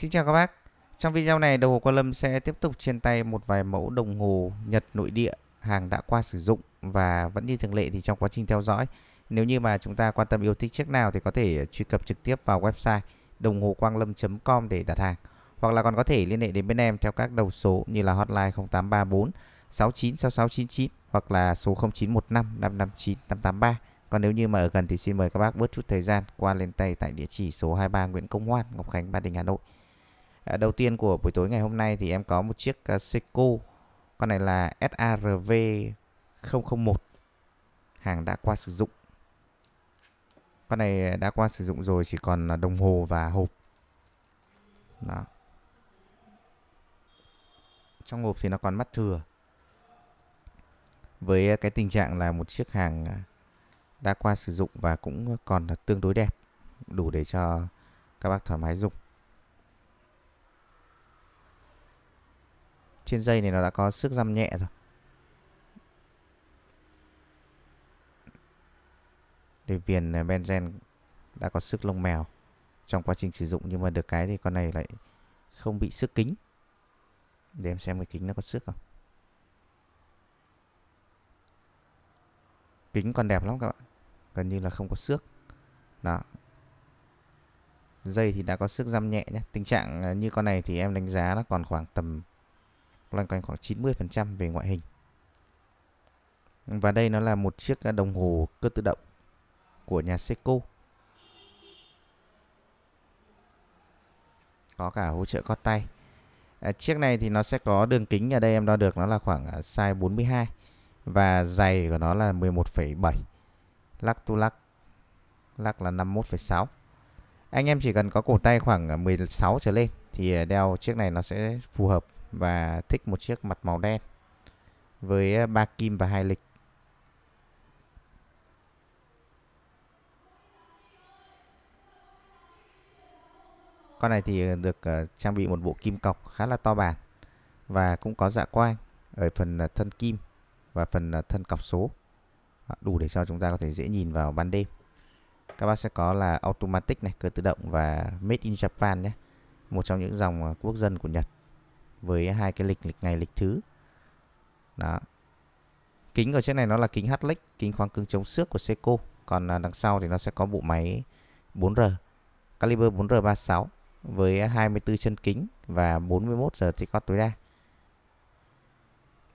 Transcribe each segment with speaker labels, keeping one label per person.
Speaker 1: Xin chào các bác. Trong video này, đồng hồ quang Lâm sẽ tiếp tục trên tay một vài mẫu đồng hồ Nhật nội địa, hàng đã qua sử dụng và vẫn như thường lệ thì trong quá trình theo dõi, nếu như mà chúng ta quan tâm yêu thích chiếc nào thì có thể truy cập trực tiếp vào website đồng hồ quang lâm.com để đặt hàng hoặc là còn có thể liên hệ đến bên em theo các đầu số như là hotline 0834 696699 hoặc là số 0915 559 883. Còn nếu như mà ở gần thì xin mời các bác bớt chút thời gian qua lên tay tại địa chỉ số 23 Nguyễn Công Hoan, Ngọc Khánh, Ba Đình, Hà Nội. À, đầu tiên của buổi tối ngày hôm nay thì em có một chiếc à, Seiko con này là SARV 001 hàng đã qua sử dụng con này đã qua sử dụng rồi chỉ còn đồng hồ và hộp đó trong hộp thì nó còn mắt thừa với à, cái tình trạng là một chiếc hàng đã qua sử dụng và cũng còn tương đối đẹp đủ để cho các bác thoải mái dùng trên dây này nó đã có sức răm nhẹ rồi để viền à, benzen đã có sức lông mèo trong quá trình sử dụng nhưng mà được cái thì con này lại không bị sức kính để em xem cái kính nó có sức không kính còn đẹp lắm các bạn gần như là không có xước đó dây thì đã có sức răm nhẹ nhé tình trạng à, như con này thì em đánh giá nó còn khoảng tầm loanh quanh khoảng 90% về ngoại hình. Và đây nó là một chiếc đồng hồ cơ tự động của nhà Seiko. Có cả hỗ trợ cót tay. À, chiếc này thì nó sẽ có đường kính ở đây em đo được nó là khoảng à, size 42 và dày của nó là 11,7. Lắc tu lắc. Lắc là 51,6. Anh em chỉ cần có cổ tay khoảng 16 à, trở lên thì à, đeo chiếc này nó sẽ phù hợp và thích một chiếc mặt màu đen với ờ, ba kim và hai lịch. Con này thì ờ, được ờ, trang bị một bộ kim cọc khá là to bản và cũng có dạ quang ở phần thân kim và phần thân cọc số đủ để cho chúng ta có thể dễ nhìn vào ban đêm các bác sẽ có là automatic này cơ tự động và made in japan nhé một trong những dòng quốc dân của nhật với hai cái lịch lịch ngày lịch thứ đó kính của chiếc này nó là kính H-Lex kính khoáng cứng chống xước của Seiko còn à, đằng sau thì nó sẽ có bộ máy 4R caliber 4R 36 với 24 chân kính và 41 giờ thì có tối đa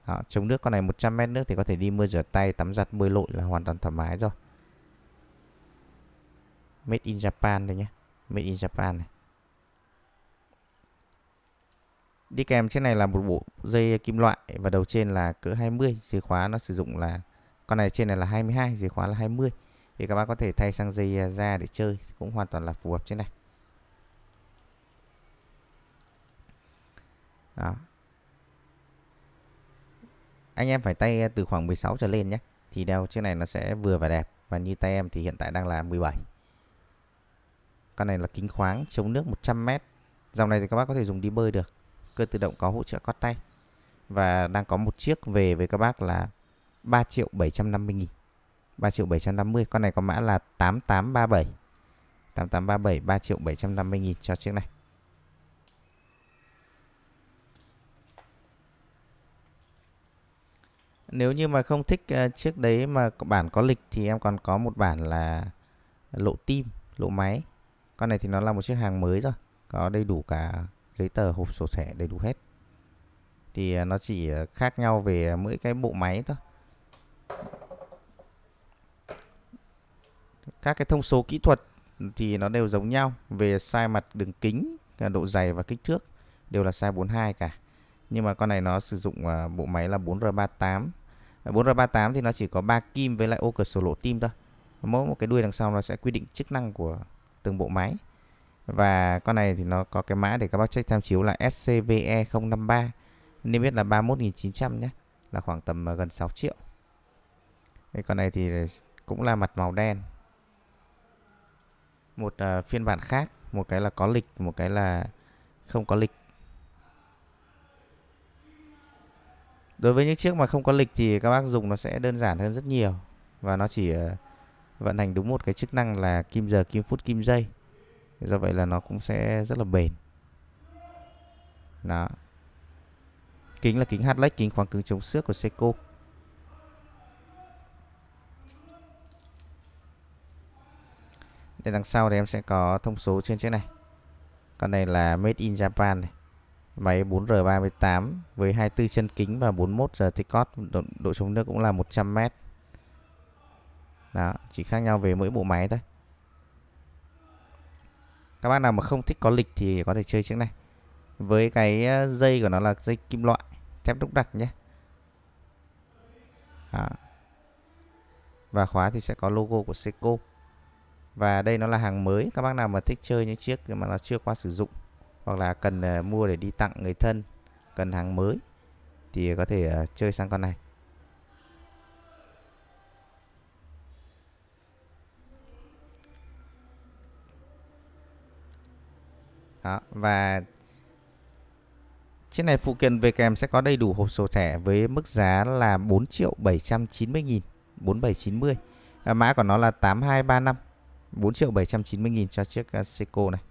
Speaker 1: đó, chống nước con này 100 mét nước thì có thể đi mưa rửa tay tắm giặt bơi lội là hoàn toàn thoải mái rồi Made in Japan đây nhé Made in Japan này Đi kèm trên này là một bộ dây kim loại và đầu trên là cỡ 20, chìa khóa nó sử dụng là con này trên này là 22, chìa khóa là 20. Thì các bác có thể thay sang dây à, da để chơi cũng hoàn toàn là phù hợp trên này. Đó. Anh em phải tay à, từ khoảng 16 trở lên nhé. Thì đeo chiếc này nó sẽ vừa và đẹp. Và như tay em thì hiện tại đang là 17. Con này là kính khoáng chống nước 100m. Dòng này thì các bác có thể dùng đi bơi được cơ tự động có hỗ trợ cót tay và đang có một chiếc về với các bác là 3 triệu 750 nghìn 3 triệu 750 con này có mã là 8837 8837 3 triệu 750 nghìn cho chiếc này Nếu như mà không thích à, chiếc đấy mà bản có lịch thì em còn có một bản là lộ tim, lộ máy. Con này thì nó là một chiếc hàng mới rồi, có đầy đủ cả giấy tờ hộp sổ thẻ đầy đủ hết thì à, nó chỉ à, khác nhau về mỗi cái bộ máy thôi các cái thông số kỹ thuật thì nó đều giống nhau về sai mặt đường kính à, độ dày và kích thước đều là size 42 cả nhưng mà con này nó sử dụng bộ máy là 4R38 4R38 thì nó chỉ có ba kim với lại ô cửa sổ lộ tim thôi mỗi một cái đuôi đằng sau nó sẽ quy định chức năng của từng bộ máy và con này thì nó có cái mã để các bác check tham chiếu là SCVE 053 nên biết là 31.900 nhé là khoảng tầm ờ, gần 6 triệu Đây, con này thì cũng là mặt màu đen một uh, phiên bản khác một cái là có lịch một cái là không có lịch đối với những chiếc mà không có lịch thì các bác dùng nó sẽ đơn giản hơn rất nhiều và nó chỉ uh, vận hành đúng một cái chức năng là kim giờ kim phút kim giây do vậy là nó cũng sẽ rất là bền đó kính là kính Hatlex kính khoáng cứng chống xước của Seiko Đây đằng sau thì em sẽ có thông số trên chiếc này. Con này là Made in Japan này. Máy 4R38 với 24 chân kính và 41 giờ thì độ, độ chống nước cũng là 100 m. Đó, chỉ khác nhau về mỗi bộ máy thôi các bạn nào mà không thích có lịch thì có thể chơi chiếc này với cái ờ, dây của nó là dây kim loại thép đúc đặc nhé Đó. và khóa thì sẽ có logo của Seiko và đây nó là hàng mới các bác nào mà thích chơi những chiếc mà nó chưa qua sử dụng hoặc là cần ờ, mua để đi tặng người thân cần hàng mới thì có thể ờ, chơi sang con này Đó, và chiếc này phụ kiện về kèm sẽ có đầy đủ hộp sổ thẻ với mức giá là 4 triệu 790 nghìn 4790 à, Mã của nó là 8235 4 triệu 790 nghìn cho chiếc à, Seiko này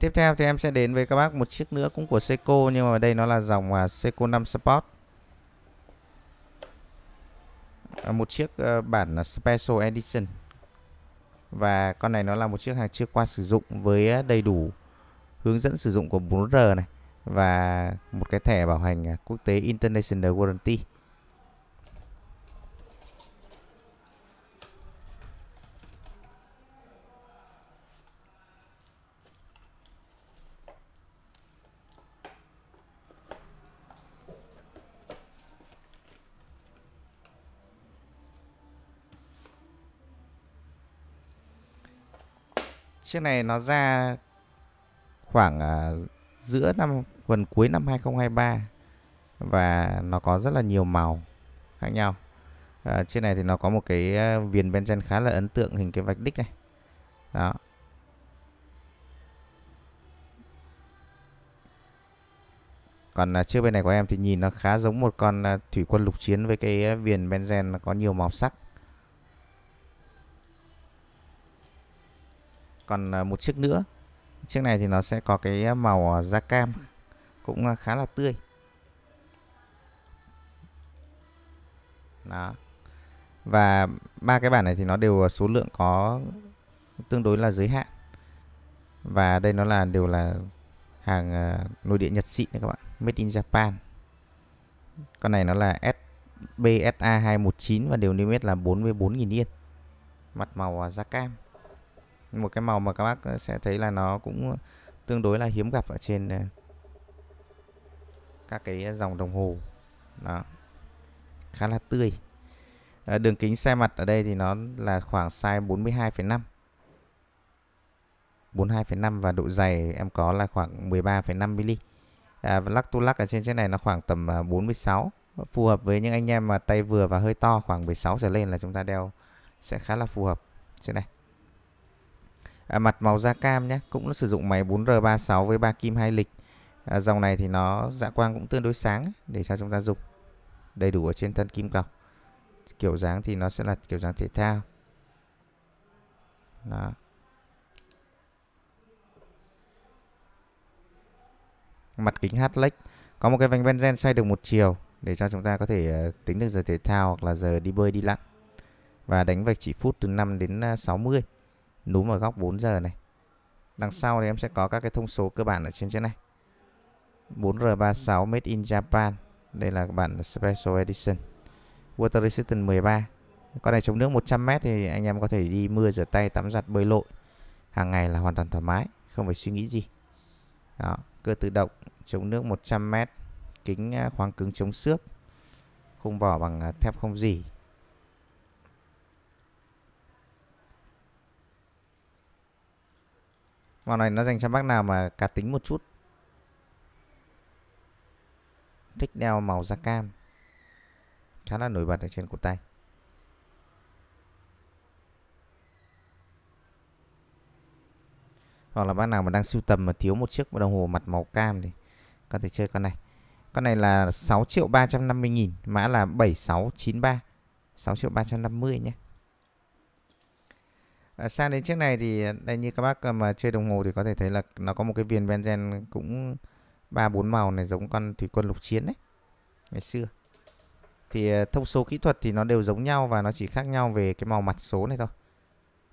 Speaker 1: Tiếp theo thì em sẽ đến với các bác một chiếc nữa cũng của Seiko nhưng mà đây nó là dòng à, Seiko 5 Sport À, một chiếc ờ, bản special edition và con này nó là một chiếc hàng chưa qua sử dụng với ờ, đầy đủ hướng dẫn sử dụng của 4R này và một cái thẻ bảo hành ờ, quốc tế International Warranty chiếc này nó ra khoảng uh, giữa năm gần cuối năm 2023 và nó có rất là nhiều màu khác nhau. À, trên này thì nó có một cái à, viền benzen khá là ấn tượng hình cái vạch đích này. Đó. Còn à, chiếc bên này của em thì nhìn nó khá giống một con à, thủy quân lục chiến với cái viền benzen có nhiều màu sắc. còn à, một chiếc nữa chiếc này thì nó sẽ có cái à, màu à, da cam cũng khá là tươi đó và ba cái bản này thì nó đều số lượng có tương đối là giới hạn và đây nó là đều là hàng nội địa Nhật xịn đấy các bạn made in Japan con này nó là SBSA 219 và đều niêm yết là 44.000 yên mặt màu da cam một cái màu mà các bác ờ, sẽ thấy là nó cũng tương đối là hiếm gặp ở trên ờ, các cái dòng đồng hồ nó khá là tươi ờ, đường kính xe mặt ở đây thì nó là khoảng size 42,5 42,5 và độ dày em có là khoảng 13,5 mm à, và lắc tu lắc ở trên chiếc này nó khoảng tầm 46 phù hợp với những anh em mà tay vừa và hơi to khoảng 16 trở lên là chúng ta đeo sẽ khá là phù hợp trên này à, mặt màu da cam nhé cũng sử dụng máy 4R36 với ba kim hai lịch à, dòng này thì nó dạ quang cũng tương đối sáng để cho chúng ta dùng đầy đủ ở trên thân kim cọc kiểu dáng thì nó sẽ là kiểu dáng thể thao đó mặt kính H-Lex có một cái vành benzen xoay được một chiều để cho chúng ta có thể ờ, tính được giờ thể thao hoặc là giờ đi bơi đi lặn và đánh vạch chỉ phút từ 5 đến 60 ờ, núm ở góc 4 giờ này. Đằng sau thì em sẽ có các cái thông số cơ bản ở trên trên này. 4R36 Made in Japan. Đây là bản Special Edition. Water Resistant 13. Con này chống nước 100m thì anh em có thể đi mưa rửa tay, tắm giặt, bơi lội. Hàng ngày là hoàn toàn thoải mái, không phải suy nghĩ gì. Đó, cơ tự động, chống nước 100m, kính à, khoáng cứng chống xước, khung vỏ bằng à, thép không dỉ, Màu này nó dành cho bác nào mà cá tính một chút. Thích đeo màu da cam. Khá là nổi bật ở trên cổ tay. Hoặc là bác nào mà đang sưu tầm mà thiếu một chiếc đồng hồ mặt màu cam thì có thể chơi con này. Con này là 6 triệu 350 nghìn, mã là 7693. 6 triệu 350 nhé. À, sang đến chiếc này thì à, đây như các bác à, mà chơi đồng hồ thì có thể thấy là nó có một cái viền benzen cũng ba bốn màu này giống con thủy quân lục chiến đấy ngày xưa thì à, thông số kỹ thuật thì nó đều giống nhau và nó chỉ khác nhau về cái màu mặt số này thôi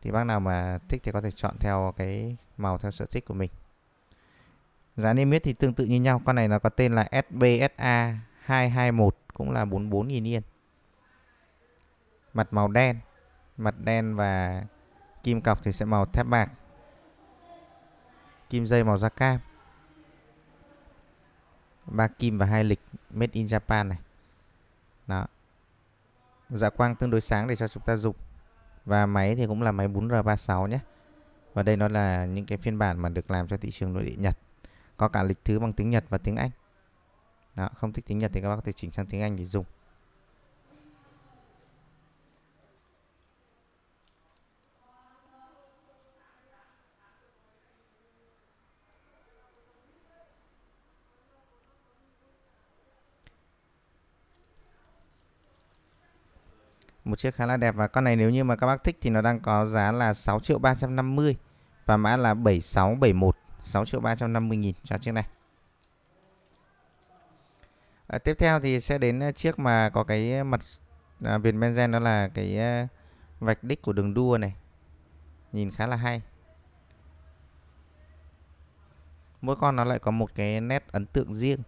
Speaker 1: thì bác nào mà thích thì có thể chọn theo cái màu theo sở thích của mình giá niêm yết thì tương tự như nhau con này nó có tên là SBSA 221 cũng là 44.000 yên mặt màu đen mặt đen và Kim cọc thì sẽ màu thép bạc. Kim dây màu da cam. Ba kim và hai lịch made in Japan này. Đó. Dạ quang tương đối sáng để cho chúng ta dùng. Và máy thì cũng là máy 4R36 nhé. Và đây nó là những cái phiên bản mà được làm cho thị trường nội địa Nhật. Có cả lịch thứ bằng tiếng Nhật và tiếng Anh. Đó, không thích tiếng Nhật thì các bác có thể chỉnh sang tiếng Anh để dùng. một chiếc khá là đẹp và con này nếu như mà các bác thích thì nó đang có giá là 6 triệu 350 và mã là 7671 6 triệu 350 nghìn cho chiếc này à, tiếp theo thì sẽ đến à, chiếc mà có cái mặt à, viền benzen đó là cái à, vạch đích của đường đua này nhìn khá là hay mỗi con nó lại có một cái nét ấn tượng riêng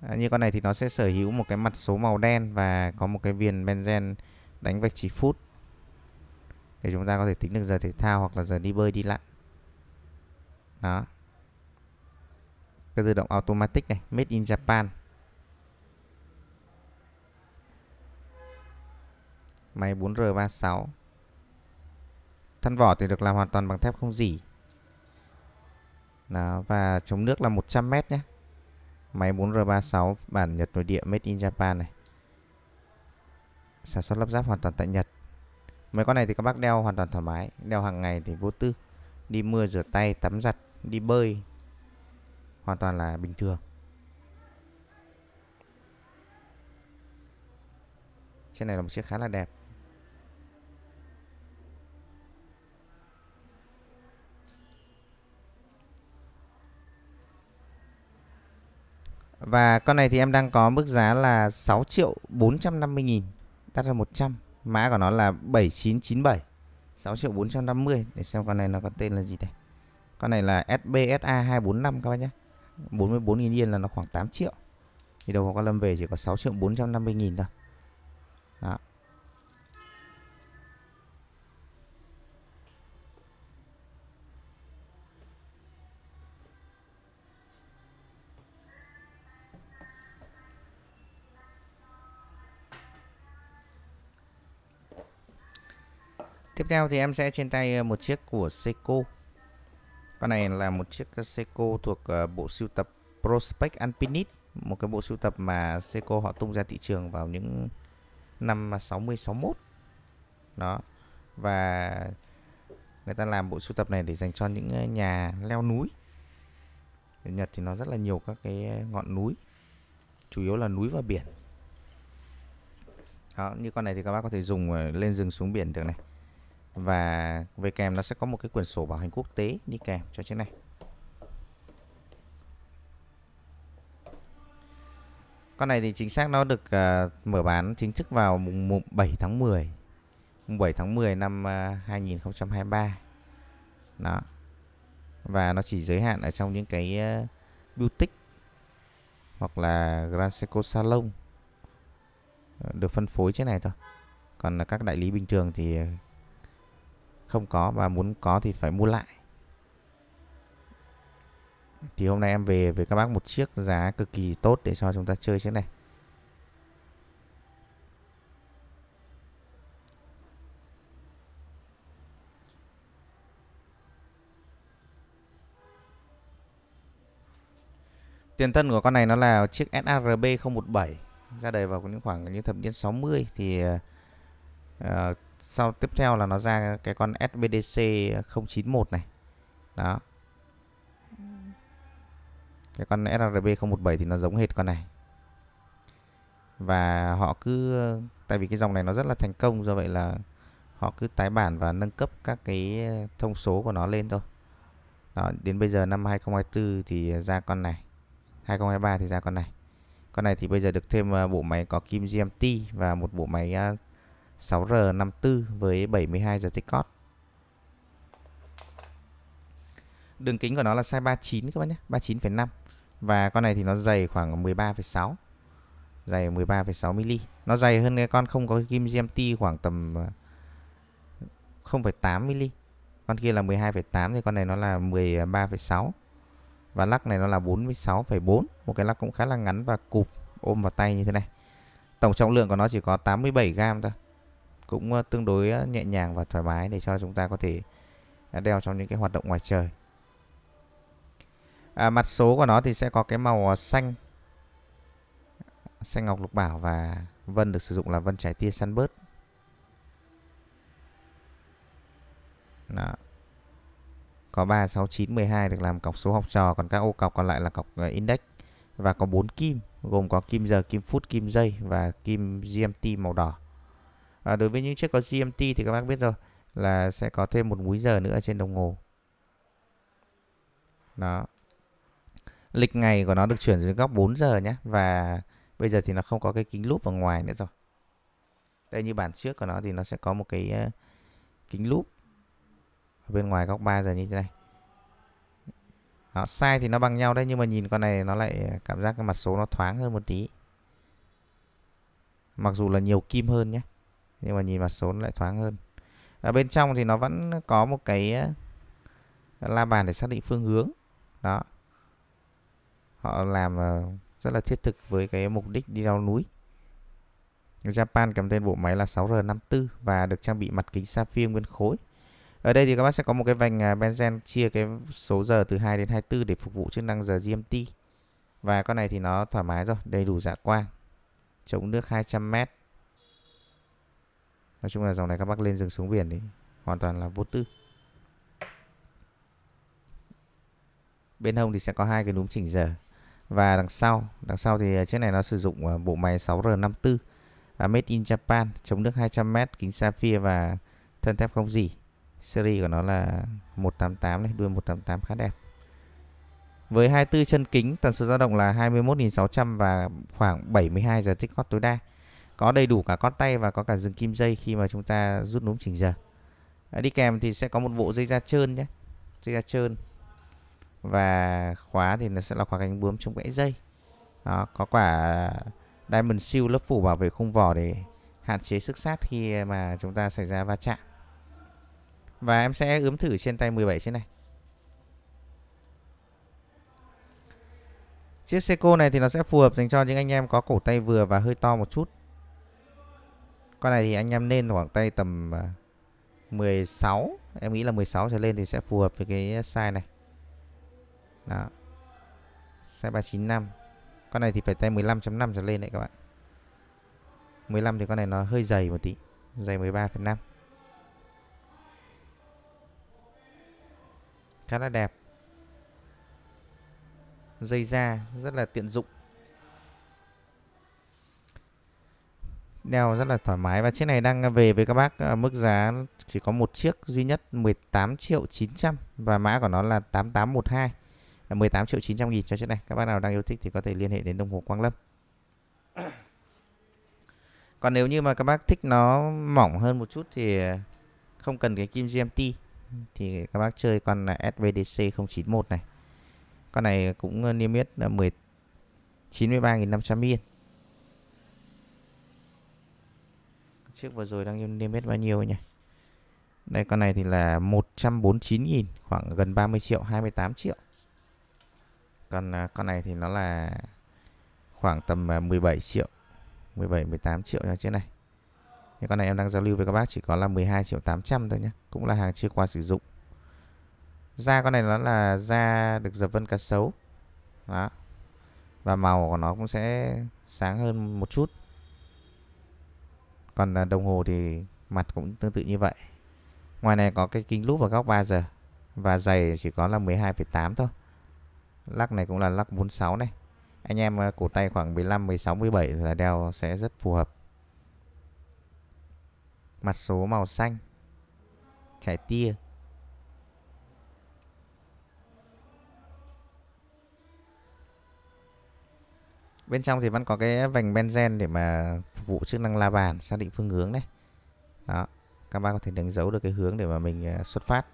Speaker 1: à, như con này thì nó sẽ sở hữu một cái mặt số màu đen và có một cái viền benzen đánh vạch chỉ phút để chúng ta có thể tính được giờ thể thao hoặc là giờ đi bơi đi lặn đó cái tự động automatic này made in Japan máy 4R36 thân vỏ thì được làm hoàn toàn bằng thép không dỉ đó, và chống nước là 100m nhé Máy 4R36 bản Nhật nội địa made in Japan này. Sản xuất lắp ráp hoàn toàn tại Nhật. Mấy con này thì các bác đeo hoàn toàn thoải mái, đeo hàng ngày thì vô tư. Đi mưa rửa tay, tắm giặt, đi bơi hoàn toàn là bình thường. trên này là một chiếc khá là đẹp. Và con này thì em đang có mức giá là 6 triệu 450 nghìn Đắt hơn 100 Mã của nó là 7997 6 triệu 450 Để xem con này nó có tên là gì đây Con này là SBSA 245 các bác nhé 44 nghìn yên là nó khoảng 8 triệu Thì đầu của con Lâm về chỉ có 6 triệu 450 nghìn thôi Đó Tiếp theo thì em sẽ trên tay ờ, một chiếc của Seiko. Con này là một chiếc ờ, Seiko thuộc ờ, bộ sưu tập Prospect Alpinist, một cái bộ sưu tập mà Seiko họ tung ra thị trường vào những năm 60 61. Đó. Và người ta làm bộ sưu tập này để dành cho những nhà leo núi. Ở Nhật thì nó rất là nhiều các cái ngọn núi. Chủ yếu là núi và biển. Đó, như con này thì các bác có thể dùng lên rừng xuống biển được này và về kèm nó sẽ có một cái quyển sổ bảo hành quốc tế đi kèm cho chiếc này con này thì chính xác nó được uh, mở bán chính thức vào mùng 7 tháng 10 mùng 7 tháng 10 năm uh, à, 2023 đó và nó chỉ giới hạn ở trong những cái uh, boutique hoặc là Grand Seiko Salon được phân phối trên này thôi còn các đại lý bình thường thì không có và muốn có thì phải mua lại thì hôm nay em về với các bác một chiếc giá cực kỳ tốt để cho chúng ta chơi chiếc này Tiền thân của con này nó là chiếc SRB 017 ra đời vào những khoảng như thập niên 60 thì uh, sau tiếp theo là nó ra cái con SBDC 091 này đó cái con SRB 017 thì nó giống hệt con này và họ cứ tại vì cái dòng này nó rất là thành công do vậy là họ cứ tái bản và nâng cấp các cái ờ, thông số của nó lên thôi đó, đến bây giờ năm 2024 thì ra con này 2023 thì ra con này con này thì bây giờ được thêm ờ, bộ máy có kim GMT và một bộ máy ờ, 6R54 với 72 giờ tích cót. Đường kính của nó là size 39 các bạn nhé, 39,5. Và con này thì nó dày khoảng 13,6. Dày 13,6 mm. Nó dày hơn cái con không có kim GMT khoảng tầm 0,8 ờ, mm. Con kia là 12,8 thì con này nó là 13,6. Và lắc này nó là 46,4, một cái lắc cũng khá là ngắn và cụp ôm vào tay như thế này. Tổng trọng lượng của nó chỉ có 87 gram thôi cũng ờ, tương đối ờ, nhẹ nhàng và thoải mái để cho chúng ta có thể ờ, đeo trong những cái hoạt động ngoài trời à, mặt số của nó thì sẽ có cái màu xanh xanh ngọc lục bảo và vân được sử dụng là vân trái tia sunburst Đó. Có 3, 6, 9, 12 được làm cọc số học trò Còn các ô cọc còn lại là cọc index Và có 4 kim Gồm có kim giờ, kim phút, kim giây Và kim GMT màu đỏ à, đối với những chiếc có GMT thì các bác biết rồi là sẽ có thêm một múi giờ nữa trên đồng hồ đó lịch ngày của nó được chuyển dưới góc 4 giờ nhé và bây giờ thì nó không có cái kính lúp ở ngoài nữa rồi đây như bản trước của nó thì nó sẽ có một cái ờ, kính lúp ở bên ngoài góc 3 giờ như thế này đó, sai thì nó bằng nhau đấy nhưng mà nhìn con này nó lại ờ, cảm giác cái mặt số nó thoáng hơn một tí mặc dù là nhiều kim hơn nhé nhưng mà nhìn mặt số nó lại thoáng hơn ở bên trong thì nó vẫn có một cái ờ, la bàn để xác định phương hướng đó họ làm ờ, rất là thiết thực với cái mục đích đi leo núi Japan cầm tên bộ máy là 6R54 và được trang bị mặt kính sapphire nguyên khối ở đây thì các bác sẽ có một cái vành ờ, benzen chia cái số giờ từ 2 đến 24 để phục vụ chức năng giờ GMT và con này thì nó thoải mái rồi đầy đủ dạ quang chống nước 200m nói chung là dòng này các bác lên rừng xuống biển thì hoàn toàn là vô tư bên hông thì sẽ có hai cái núm chỉnh giờ và đằng sau đằng sau thì à, chiếc này nó sử dụng à, bộ máy 6R54 à, made in Japan chống nước 200m kính sapphire và thân thép không gì series của nó là 188 này đuôi 188 khá đẹp với 24 chân kính tần số dao động là 21.600 và khoảng 72 giờ tích gót tối đa có đầy đủ cả con tay và có cả dừng kim dây khi mà chúng ta rút núm chỉnh giờ đi kèm thì sẽ có một bộ dây da trơn nhé dây da trơn và khóa thì nó sẽ là khóa cánh bướm chống gãy dây đó, có quả diamond seal lớp phủ bảo vệ khung vỏ để hạn chế sức sát khi mà chúng ta xảy ra va chạm và em sẽ ướm thử trên tay 17 trên này Chiếc Seiko này thì nó sẽ phù hợp dành cho những anh em có cổ tay vừa và hơi to một chút con này thì anh em nên khoảng tay tầm 16 à, em nghĩ là 16 trở lên thì sẽ phù hợp với cái size này đó size 395 con này thì phải tay 15.5 trở lên đấy các bạn 15 thì con này nó hơi dày một tí dày 13.5 khá là đẹp dây da rất là tiện dụng Đeo rất là thoải mái và chiếc này đang về với các bác ờ, mức giá chỉ có một chiếc duy nhất 18 triệu 900 và mã của nó là 8812 là 18 triệu 900 nghìn cho chiếc này. Các bác nào đang yêu thích thì có thể liên hệ đến đồng hồ Quang Lâm. Còn nếu như mà các bác thích nó mỏng hơn một chút thì không cần cái kim GMT thì các bác chơi con SVDC 091 này. Con này cũng niêm yết là 10 93.500 yên. chiếc vừa rồi đang niêm yết bao nhiêu nhỉ đây con này thì là 149.000 khoảng gần 30 triệu 28 triệu còn à, con này thì nó là khoảng tầm 17 à, triệu 17 18 triệu cho chiếc này nhưng con này em đang giao lưu với các bác chỉ có là 12 triệu 800 thôi nhé cũng là hàng chưa qua sử dụng da con này nó là da được dập vân cá sấu đó và màu của nó cũng sẽ sáng hơn một chút còn à, đồng hồ thì mặt cũng tương tự như vậy Ngoài này có cái kính lúp vào góc 3 giờ Và giày chỉ có là 12,8 thôi Lắc này cũng là lắc 46 này Anh em à, cổ tay khoảng 15, 16, 17 là đeo sẽ rất phù hợp Mặt số màu xanh Trải tia bên trong thì vẫn có cái vành benzen để mà phục vụ chức năng la bàn xác định phương hướng đấy đó các bác có thể đánh dấu được cái hướng để mà mình à, xuất phát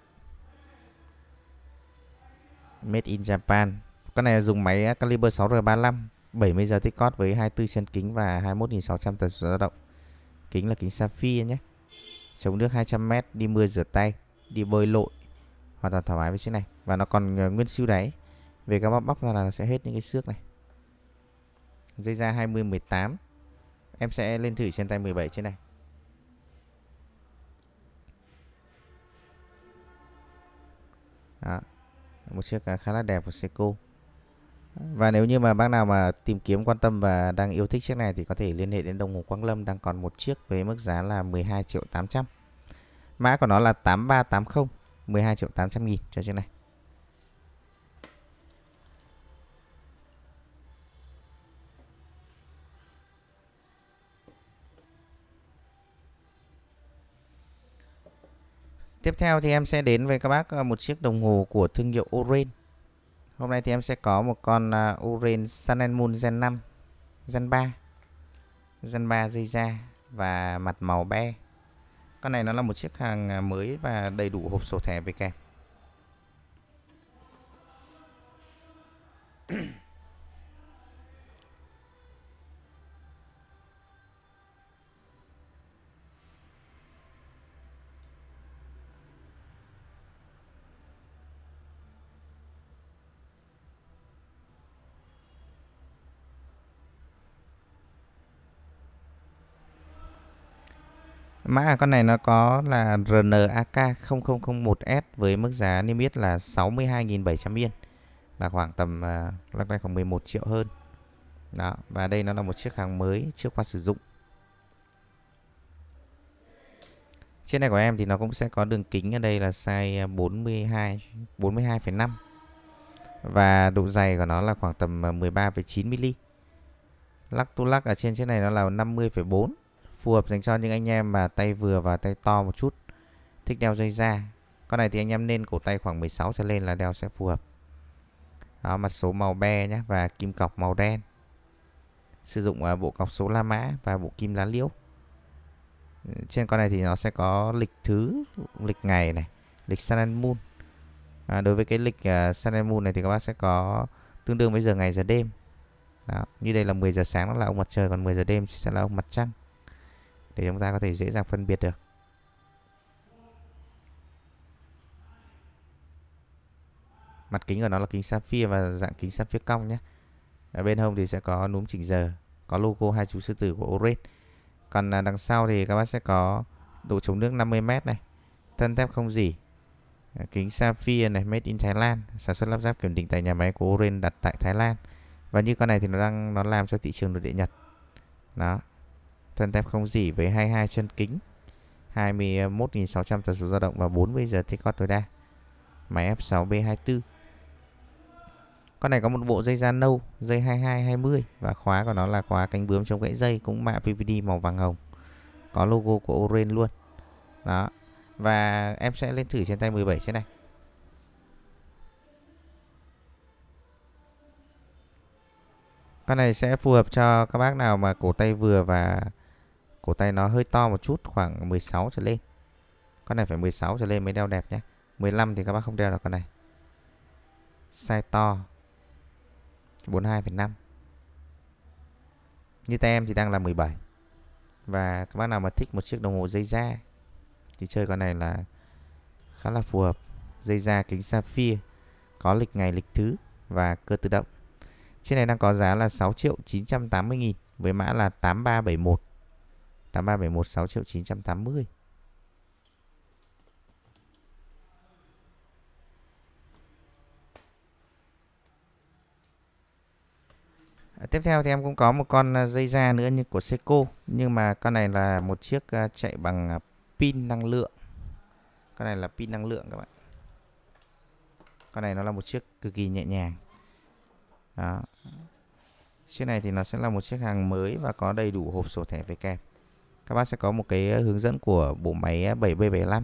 Speaker 1: made in Japan cái này dùng máy à, caliber 6R35 70 giờ tích cót với 24 chân kính và 21.600 tần số dao động kính là kính sapphire nhé chống nước 200m đi mưa rửa tay đi bơi lội hoàn toàn thoải mái với chiếc này và nó còn à, nguyên siêu đáy về các bác bóc ra là nó sẽ hết những cái xước này Dây ra 20 18. Em sẽ lên thử trên tay 17 trên này. Đó. Một chiếc à, khá là đẹp của Seiko. Và nếu như mà bác nào mà tìm kiếm quan tâm và đang yêu thích chiếc này thì có thể liên hệ đến đồng hồ Quang Lâm đang còn một chiếc với mức giá là 12 triệu 800. Mã của nó là 8380, 12 triệu 800 nghìn cho chiếc này. Tiếp theo thì em sẽ đến với các bác ờ, một chiếc đồng hồ của thương hiệu Orange. Hôm nay thì em sẽ có một con à, Orange Sun and Moon Gen 5, Gen 3, Gen 3 dây da và mặt màu be. Con này nó là một chiếc hàng à, mới và đầy đủ hộp sổ thẻ về kèm. Mã à, con này nó có là RNAK0001S với mức giá niêm yết là 62.700 Yên. Là khoảng tầm uh, loanh quanh khoảng 11 triệu hơn. Đó, và đây nó là một chiếc hàng mới chưa qua sử dụng. Chiếc này của em thì nó cũng sẽ có đường kính ở đây là size 42 à, 42,5 và độ dày của nó là khoảng tầm 13,9 mm. Lắc tu lắc ở trên chiếc này nó là 50,4 phù hợp dành cho những anh em mà tay vừa và tay to một chút thích đeo dây da con này thì anh em nên cổ tay khoảng 16 trở lên là đeo sẽ phù hợp đó mặt số màu be nhé và kim cọc màu đen sử dụng uh, bộ cọc số la mã và bộ kim lá liễu trên con này thì nó sẽ có lịch thứ lịch ngày này lịch sun and moon à, đối với cái lịch uh, sun and moon này thì các bác sẽ có tương đương với giờ ngày giờ đêm đó. như đây là 10 giờ sáng là ông mặt trời còn 10 giờ đêm sẽ là ông mặt trăng để chúng ta có thể dễ dàng phân biệt được mặt kính của nó là kính sapphire và dạng kính sapphire cong nhé ở bên hông thì sẽ có núm chỉnh giờ có logo hai chú sư tử của Oret còn à, đằng sau thì các bác sẽ có độ chống nước 50m này thân thép không dỉ à, kính sapphire này made in Thái Lan sản xuất lắp ráp kiểm định tại nhà máy của Oren đặt tại Thái Lan và như con này thì nó đang nó làm cho thị trường nội địa Nhật đó Thân thép không dỉ với 22 chân kính 21.600 tần số dao động và 40 giờ thích cót tối đa Máy F6B24 Con này có một bộ dây da nâu Dây 2220 Và khóa của nó là khóa cánh bướm chống gãy dây Cũng mạ PVD màu vàng hồng Có logo của Oren luôn Đó Và em sẽ lên thử trên tay 17 trên này Con này sẽ phù hợp cho các bác nào mà cổ tay vừa và Cổ tay nó hơi to một chút khoảng 16 trở lên Con này phải 16 trở lên mới đeo đẹp nhé 15 thì các bác không đeo được con này Size to 42,5 Như tay em thì đang là 17 Và các bác nào mà thích một chiếc đồng hồ dây da Thì chơi con này là khá là phù hợp Dây da kính sapphire Có lịch ngày lịch thứ và cơ tự động Chiếc này đang có giá là 6 triệu 980 nghìn với mã là 8371 83,1 6 triệu 980 à, Tiếp theo thì em cũng có một con à, dây da nữa như của Seiko Nhưng mà con này là một chiếc à, chạy bằng à, pin năng lượng Con này là pin năng lượng các bạn Con này nó là một chiếc cực kỳ nhẹ nhàng Đó Chiếc này thì nó sẽ là một chiếc hàng mới và có đầy đủ hộp sổ thẻ về kèm các bác sẽ có một cái hướng dẫn của bộ máy 7B75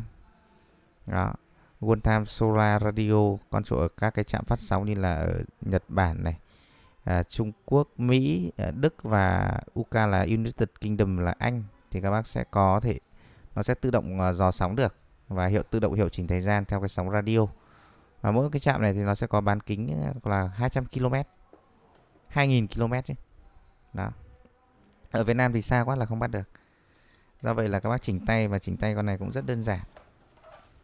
Speaker 1: đó World Time Solar Radio con chỗ ở các cái trạm phát sóng như là ở Nhật Bản này à, Trung Quốc Mỹ à, Đức và UK là United Kingdom là Anh thì các bác sẽ có thể nó sẽ tự động à, dò sóng được và hiệu tự động hiệu chỉnh thời gian theo cái sóng radio và mỗi cái trạm này thì nó sẽ có bán kính à, là 200 km 2000 km chứ đó ở Việt Nam thì xa quá là không bắt được do vậy là các bác chỉnh tay và chỉnh tay con này cũng rất đơn giản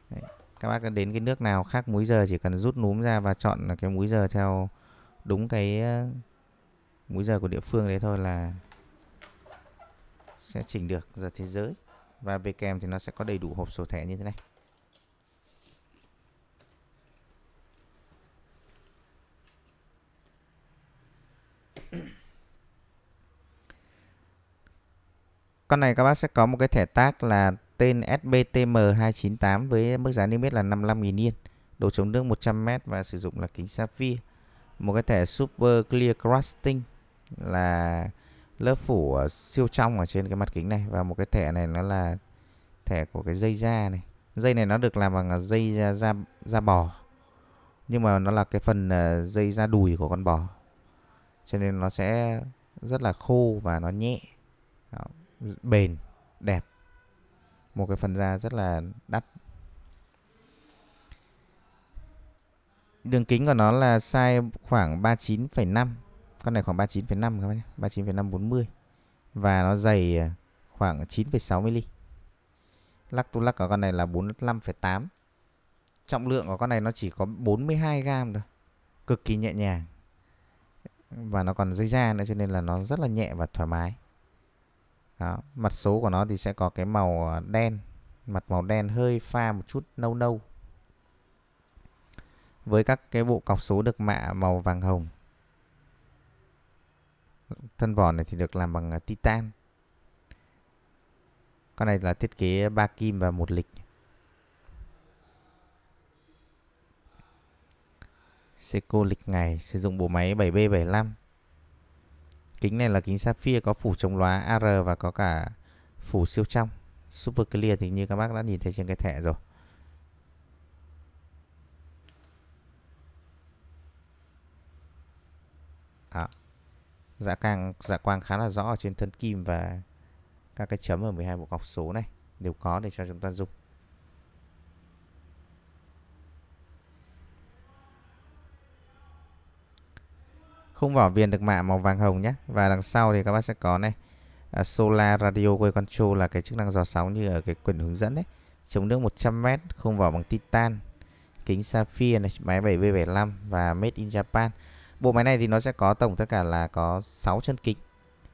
Speaker 1: Đấy. các bác đến cái nước nào khác múi giờ chỉ cần rút núm ra và chọn cái múi giờ theo đúng cái ờ, múi giờ của địa phương đấy thôi là sẽ chỉnh được giờ thế giới và về kèm thì nó sẽ có đầy đủ hộp sổ thẻ như thế này con này các bác sẽ có một cái thẻ tác là tên SBTM298 với mức giá niêm yết là 55.000 yên, độ chống nước 100m và sử dụng là kính sapphire. Một cái thẻ Super Clear Crusting là lớp phủ ờ, siêu trong ở trên cái mặt kính này và một cái thẻ này nó là thẻ của cái dây da này. Dây này nó được làm bằng ờ, dây da da, da bò. Nhưng mà nó là cái phần ờ, dây da đùi của con bò. Cho nên nó sẽ rất là khô và nó nhẹ. Đó bền đẹp một cái phần da rất là đắt đường kính của nó là size khoảng 39,5 con này khoảng 39,5 các bạn nhé 39,5 40 và nó dày à, khoảng 9,6 mm lắc tu lắc của con này là 45,8 trọng lượng của con này nó chỉ có 42 gram thôi cực kỳ nhẹ nhàng và nó còn dây da nữa cho nên là nó rất là nhẹ và thoải mái đó, mặt số của nó thì sẽ có cái màu ờ, đen, mặt màu đen hơi pha một chút nâu nâu. Với các cái bộ cọc số được mạ màu vàng hồng. Thân vỏ này thì được làm bằng ờ, titan. Con này là thiết kế ba kim và một lịch. Seco lịch ngày sử dụng bộ máy 7B75 Kính này là kính sapphire có phủ chống lóa AR và có cả phủ siêu trong. Super clear thì như các bác đã nhìn thấy trên cái thẻ rồi. Đó. Dạ càng dạ quang khá là rõ ở trên thân kim và các cái chấm ở 12 bộ góc số này đều có để cho chúng ta dùng. khung vỏ viền được mạ màu vàng hồng nhé và đằng sau thì các bác sẽ có này à, solar radio wave control là cái chức năng dò sóng như ở cái quyển hướng dẫn đấy chống nước 100m khung vỏ bằng titan kính sapphire này máy 7V75 và made in Japan bộ máy này thì nó sẽ có tổng tất cả là có 6 chân kính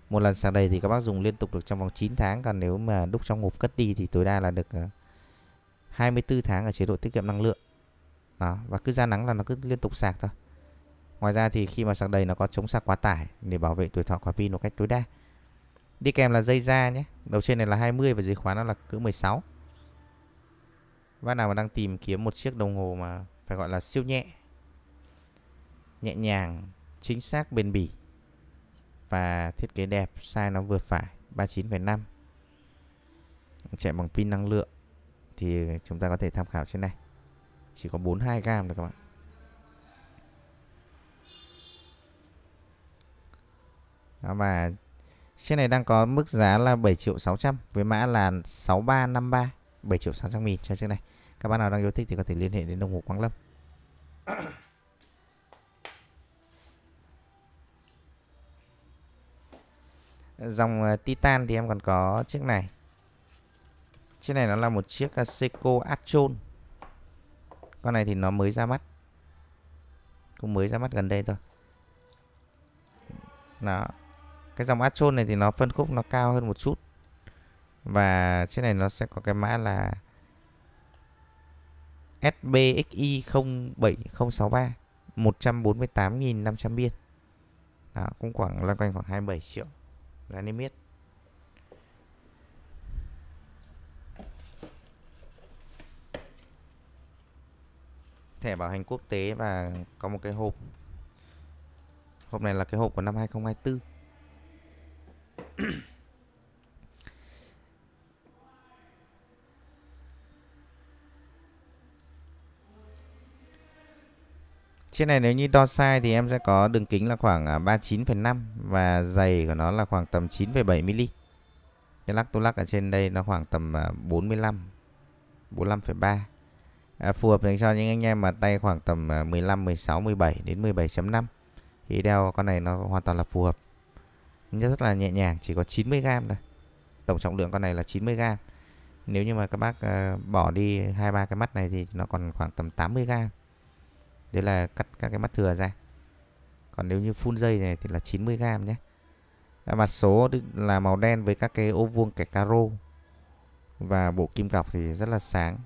Speaker 1: một lần sạc đầy thì các bác dùng liên tục được trong vòng 9 tháng còn nếu mà đúc trong hộp cất đi thì tối đa là được 24 ờ, tháng ở chế độ tiết kiệm năng lượng đó và cứ ra nắng là nó cứ liên tục sạc thôi Ngoài ra thì khi mà sạc đầy nó có chống sạc quá tải để bảo vệ tuổi thọ quả pin một cách tối đa. Đi kèm là dây da nhé. Đầu trên này là 20 và dưới khóa nó là cỡ 16. bạn nào mà đang tìm kiếm một chiếc đồng hồ mà phải gọi là siêu nhẹ. Nhẹ nhàng, chính xác, bền bỉ. Và thiết kế đẹp, size nó vừa phải, 39,5. Chạy bằng pin năng lượng thì chúng ta có thể tham khảo trên này. Chỉ có 42 gam thôi các bạn. và chiếc này đang có mức giá là 7 triệu 600 với mã là 6353 7 triệu 600 nghìn cho chiếc này các bạn nào đang yêu thích thì có thể liên hệ đến đồng hồ Quang Lâm dòng à, Titan thì em còn có chiếc này chiếc này nó là một chiếc à, Seiko Astron con này thì nó mới ra mắt cũng mới ra mắt gần đây thôi đó cái dòng Astron này thì nó phân khúc nó cao hơn một chút và trên này nó sẽ có cái mã là SBXI 07063 148.500 biên đó, cũng khoảng loanh quanh khoảng 27 triệu là niêm yết thẻ bảo hành quốc tế và có một cái hộp hộp này là cái hộp của năm 2024 Chiếc này nếu như đo sai thì em sẽ có đường kính là khoảng 39,5 à, và dày của nó là khoảng tầm 9,7 mm. Cái lắc tu lắc ở trên đây nó khoảng tầm 45 à, 45,3. À, phù hợp dành cho những anh em mà tay khoảng tầm 15, 16, 17 đến 17.5 thì đeo con này nó hoàn toàn là phù hợp rất là nhẹ nhàng chỉ có 90 g thôi tổng trọng lượng con này là 90 g nếu như mà các bác ờ, bỏ đi hai ba cái mắt này thì nó còn khoảng tầm 80 g đấy là cắt các cái mắt thừa ra còn nếu như phun dây này thì là 90 g nhé mặt số là màu đen với các cái ô vuông kẻ caro và bộ kim cọc thì rất là sáng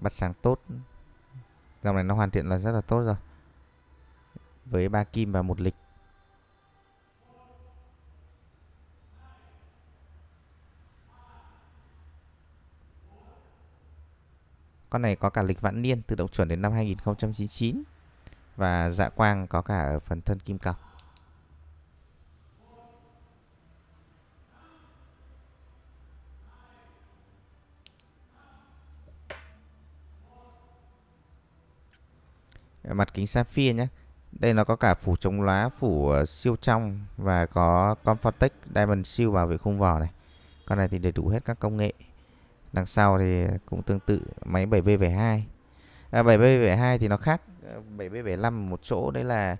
Speaker 1: bắt sáng tốt dòng này nó hoàn thiện là rất là tốt rồi với ba kim và một lịch Con này có cả lịch vạn niên tự động chuẩn đến năm 2099 và dạ quang có cả ở phần thân kim cọc. Mặt kính sapphire nhé. Đây nó có cả phủ chống lóa, phủ ờ, siêu trong và có Comfortech Diamond siêu bảo vệ khung vỏ này. Con này thì đầy đủ hết các công nghệ đằng sau thì cũng tương tự máy 7 v 72 à, 7B72 thì nó khác 7B75 ờ, một chỗ đấy là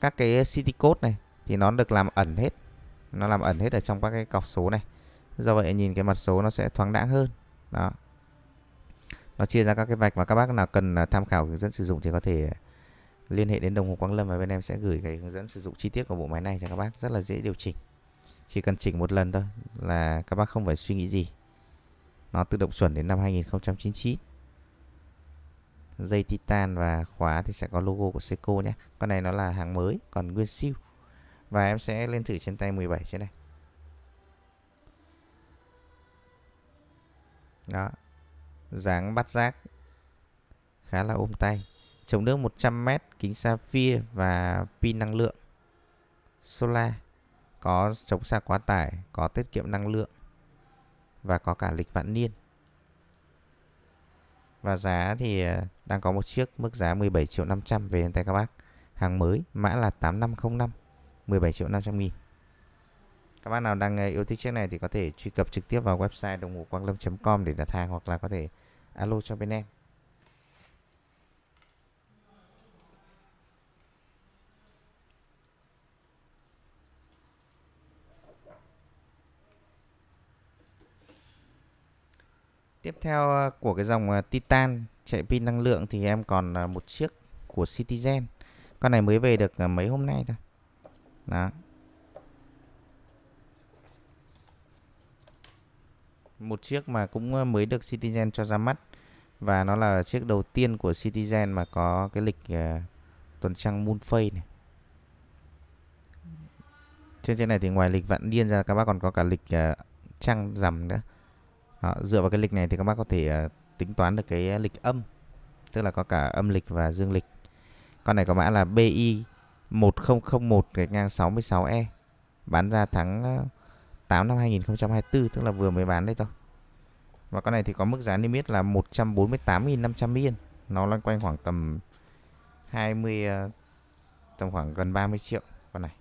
Speaker 1: các cái city code này thì nó được làm ẩn hết nó làm ẩn hết ở trong các cái cọc số này do vậy nhìn cái mặt số nó sẽ thoáng đãng hơn đó nó chia ra các cái vạch và các bác nào cần à, tham khảo hướng dẫn sử dụng thì có thể liên hệ đến đồng hồ Quang Lâm và bên em sẽ gửi cái hướng dẫn sử dụng chi tiết của bộ máy này cho các bác rất là dễ điều chỉnh chỉ cần chỉnh một lần thôi là các bác không phải suy nghĩ gì nó tự động chuẩn đến năm 2099 Dây titan và khóa thì sẽ có logo của Seiko nhé Con này nó là hàng mới Còn nguyên siêu Và em sẽ lên thử trên tay 17 trên này Đó Dáng bắt rác Khá là ôm tay Chống nước 100m Kính sapphire Và pin năng lượng Solar Có chống xa quá tải Có tiết kiệm năng lượng và có cả lịch vạn niên. Và giá thì à, đang có một chiếc mức giá 17 triệu 500 về đến tay các bác. Hàng mới, mã là 8505, 17 triệu 500 nghìn. Các bác nào đang à, yêu thích chiếc này thì có thể truy cập trực tiếp vào website đồng hồ quang lâm.com để đặt hàng hoặc là có thể alo cho bên em. Tiếp theo ờ, của cái dòng ờ, Titan chạy pin năng lượng thì em còn ờ, một chiếc của Citizen. Con này mới về được mấy hôm nay thôi. Đó. Một chiếc mà cũng mới được Citizen cho ra mắt và nó là chiếc đầu tiên của Citizen mà có cái lịch tuần trăng Moonface này. Trên trên này thì ngoài lịch vạn niên ra các bác còn có cả lịch trăng rằm nữa. Đó, dựa vào cái lịch này thì các bác có thể uh, tính toán được cái ờ, lịch âm tức là có cả âm lịch và dương lịch con này có mã là BI 1001 gạch ngang 66E bán ra tháng 8 ờ, năm 2024 tức là vừa mới bán đây thôi và con này thì có mức giá niêm yết là 148.500 yên nó loanh quanh khoảng tầm 20 tầm khoảng gần 30 triệu con này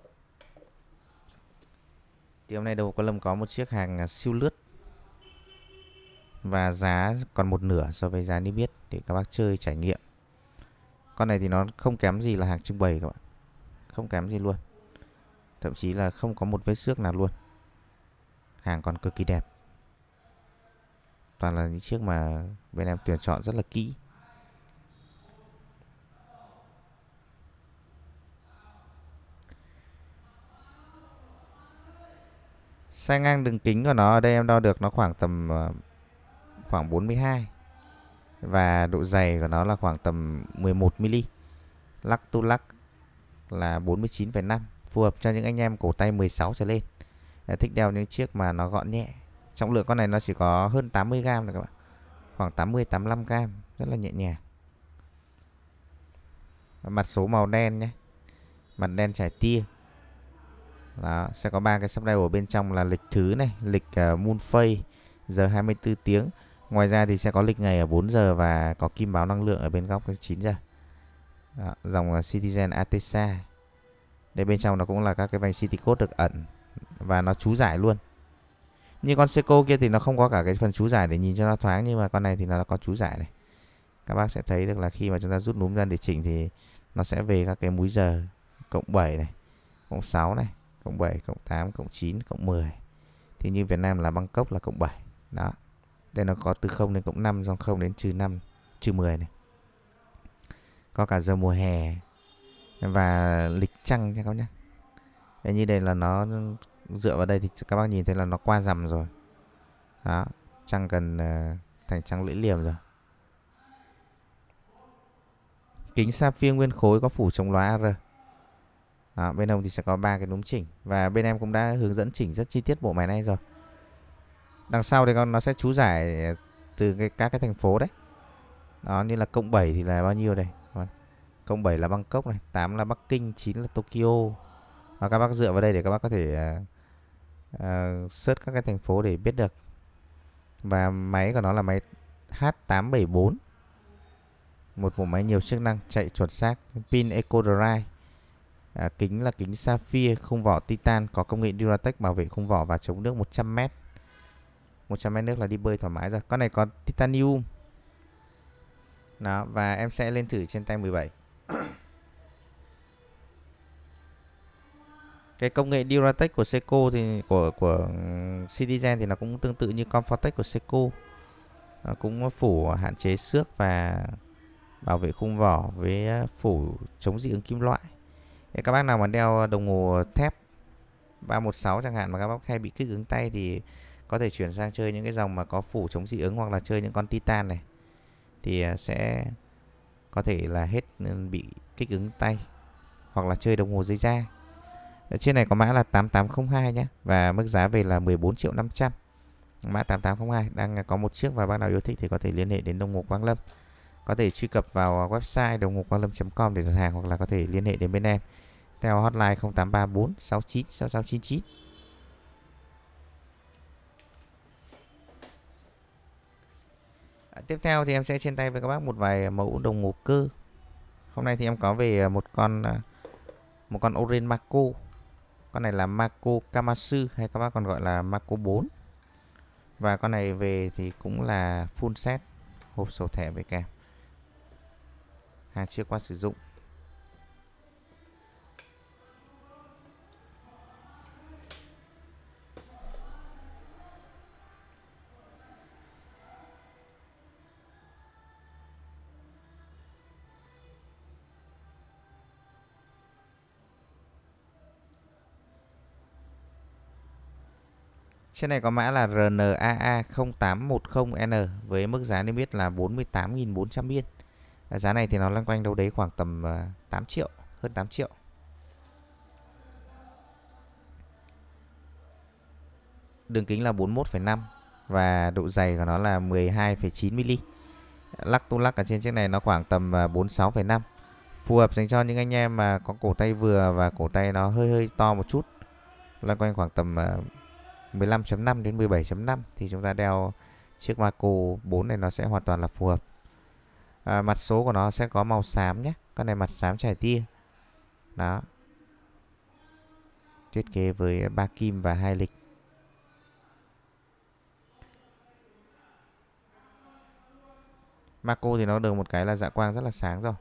Speaker 1: thì hôm nay đầu có lâm có một chiếc hàng siêu lướt và giá còn một nửa so với giá niêm yết để các bác chơi trải nghiệm con này thì nó không kém gì là hàng trưng bày các bạn không kém gì luôn thậm chí là không có một vết xước nào luôn hàng còn cực kỳ đẹp toàn là những chiếc mà bên em tuyển chọn rất là kỹ xe ngang đường kính của nó ở đây em đo được nó khoảng tầm ờ, khoảng 42 và độ dày của nó là khoảng tầm 11 mm. Lắc tu lắc là 49,5 phù hợp cho những anh em cổ tay 16 trở lên. Ờ, thích đeo những chiếc mà nó gọn nhẹ. Trọng lượng con này nó chỉ có hơn 80 g rồi các bạn. Khoảng 80 85 g, rất là nhẹ nhàng. Mặt số màu đen nhé. Mặt đen trải tia. Đó, sẽ có ba cái subtitle ở bên trong là lịch thứ này, lịch uh, ờ, moon phase giờ 24 tiếng Ngoài ra thì sẽ có lịch ngày ở 4 giờ và có kim báo năng lượng ở bên góc 9 giờ. Đó, dòng à, Citizen Artesa. Đây bên trong nó cũng là các cái vành City Code được ẩn và nó chú giải luôn. Như con Seiko kia thì nó không có cả cái phần chú giải để nhìn cho nó thoáng nhưng mà con này thì nó có chú giải này. Các bác sẽ thấy được là khi mà chúng ta rút núm ra để chỉnh thì nó sẽ về các cái múi giờ cộng 7 này, cộng 6 này, cộng 7, cộng 8, cộng 9, cộng 10. Thì như Việt Nam là Bangkok là cộng 7. Đó. Đây nó có từ 0 đến cộng 5 Xong 0 đến trừ 5 Trừ 10 này Có cả giờ mùa hè Và lịch trăng nha các nhé Đấy, như đây là nó dựa vào đây thì các bác nhìn thấy là nó qua dằm rồi đó trăng cần uh, ờ, thành trăng lưỡi liềm rồi kính sapphire nguyên khối có phủ chống lóa AR đó, bên hông thì sẽ có ba cái núm chỉnh và bên em cũng đã hướng dẫn chỉnh rất chi tiết bộ máy này rồi đằng sau thì con nó sẽ chú giải từ cái, các cái thành phố đấy đó như là cộng 7 thì là bao nhiêu đây vâng. cộng 7 là Bangkok này 8 là Bắc Kinh 9 là Tokyo và các bác dựa vào đây để các bác có thể uh, uh, search các cái thành phố để biết được và máy của nó là máy H874 một bộ máy nhiều chức năng chạy chuẩn xác pin Eco Drive à, kính là kính sapphire khung vỏ titan có công nghệ Duratec bảo vệ khung vỏ và chống nước 100m 100 mét nước là đi bơi thoải mái rồi con này có titanium đó và em sẽ lên thử trên tay 17 cái công nghệ Duratec của Seiko thì của của Citizen thì nó cũng tương tự như Comfortec của Seiko nó cũng phủ hạn chế xước và bảo vệ khung vỏ với phủ chống dị ứng kim loại Thế các bác nào mà đeo đồng hồ thép 316 chẳng hạn mà các bác hay bị kích ứng tay thì có thể chuyển sang chơi những cái dòng mà có phủ chống dị ứng hoặc là chơi những con titan này thì à, sẽ có thể là hết ừ, bị kích ứng tay hoặc là chơi đồng hồ dây da trên này có mã là 8802 nhé và mức giá về là 14 triệu 500 mã 8802 đang có một chiếc và bác nào yêu thích thì có thể liên hệ đến đồng hồ Quang Lâm có thể truy cập vào website đồng hồ quang lâm.com để đặt hàng hoặc là có thể liên hệ đến bên em theo hotline 0834 69 6699 Dạ, tiếp theo thì em sẽ trên tay với các bác một vài mẫu đồng hồ cơ hôm nay thì em có về à, một con à, một con Oren Mako con này là Mako Kamasu hay các bác còn gọi là Mako 4 và con này về thì cũng là full set hộp sổ thẻ với kèm hàng chưa qua sử dụng Chiếc này có mã là RNAA0810N với mức giá niêm yết là 48.400 yên. Giá này thì nó lăn quanh đâu đấy khoảng tầm 8 ờ, triệu, hơn 8 triệu. Đường kính là 41,5 và độ dày của nó là 12,9 mm. Lắc tu lắc ở trên chiếc này nó khoảng tầm 46,5. Ờ, Phù hợp dành cho những anh em mà có cổ tay vừa và cổ tay nó hơi hơi to một chút. lăn quanh khoảng tầm ờ, 15.5 đến 17.5 thì chúng ta đeo chiếc Marco 4 này nó sẽ hoàn toàn là phù hợp à, mặt số của nó sẽ có màu xám nhé con này mặt xám trải tia đó thiết kế với ba kim và hai lịch Marco thì nó được một cái là dạ quang rất là sáng rồi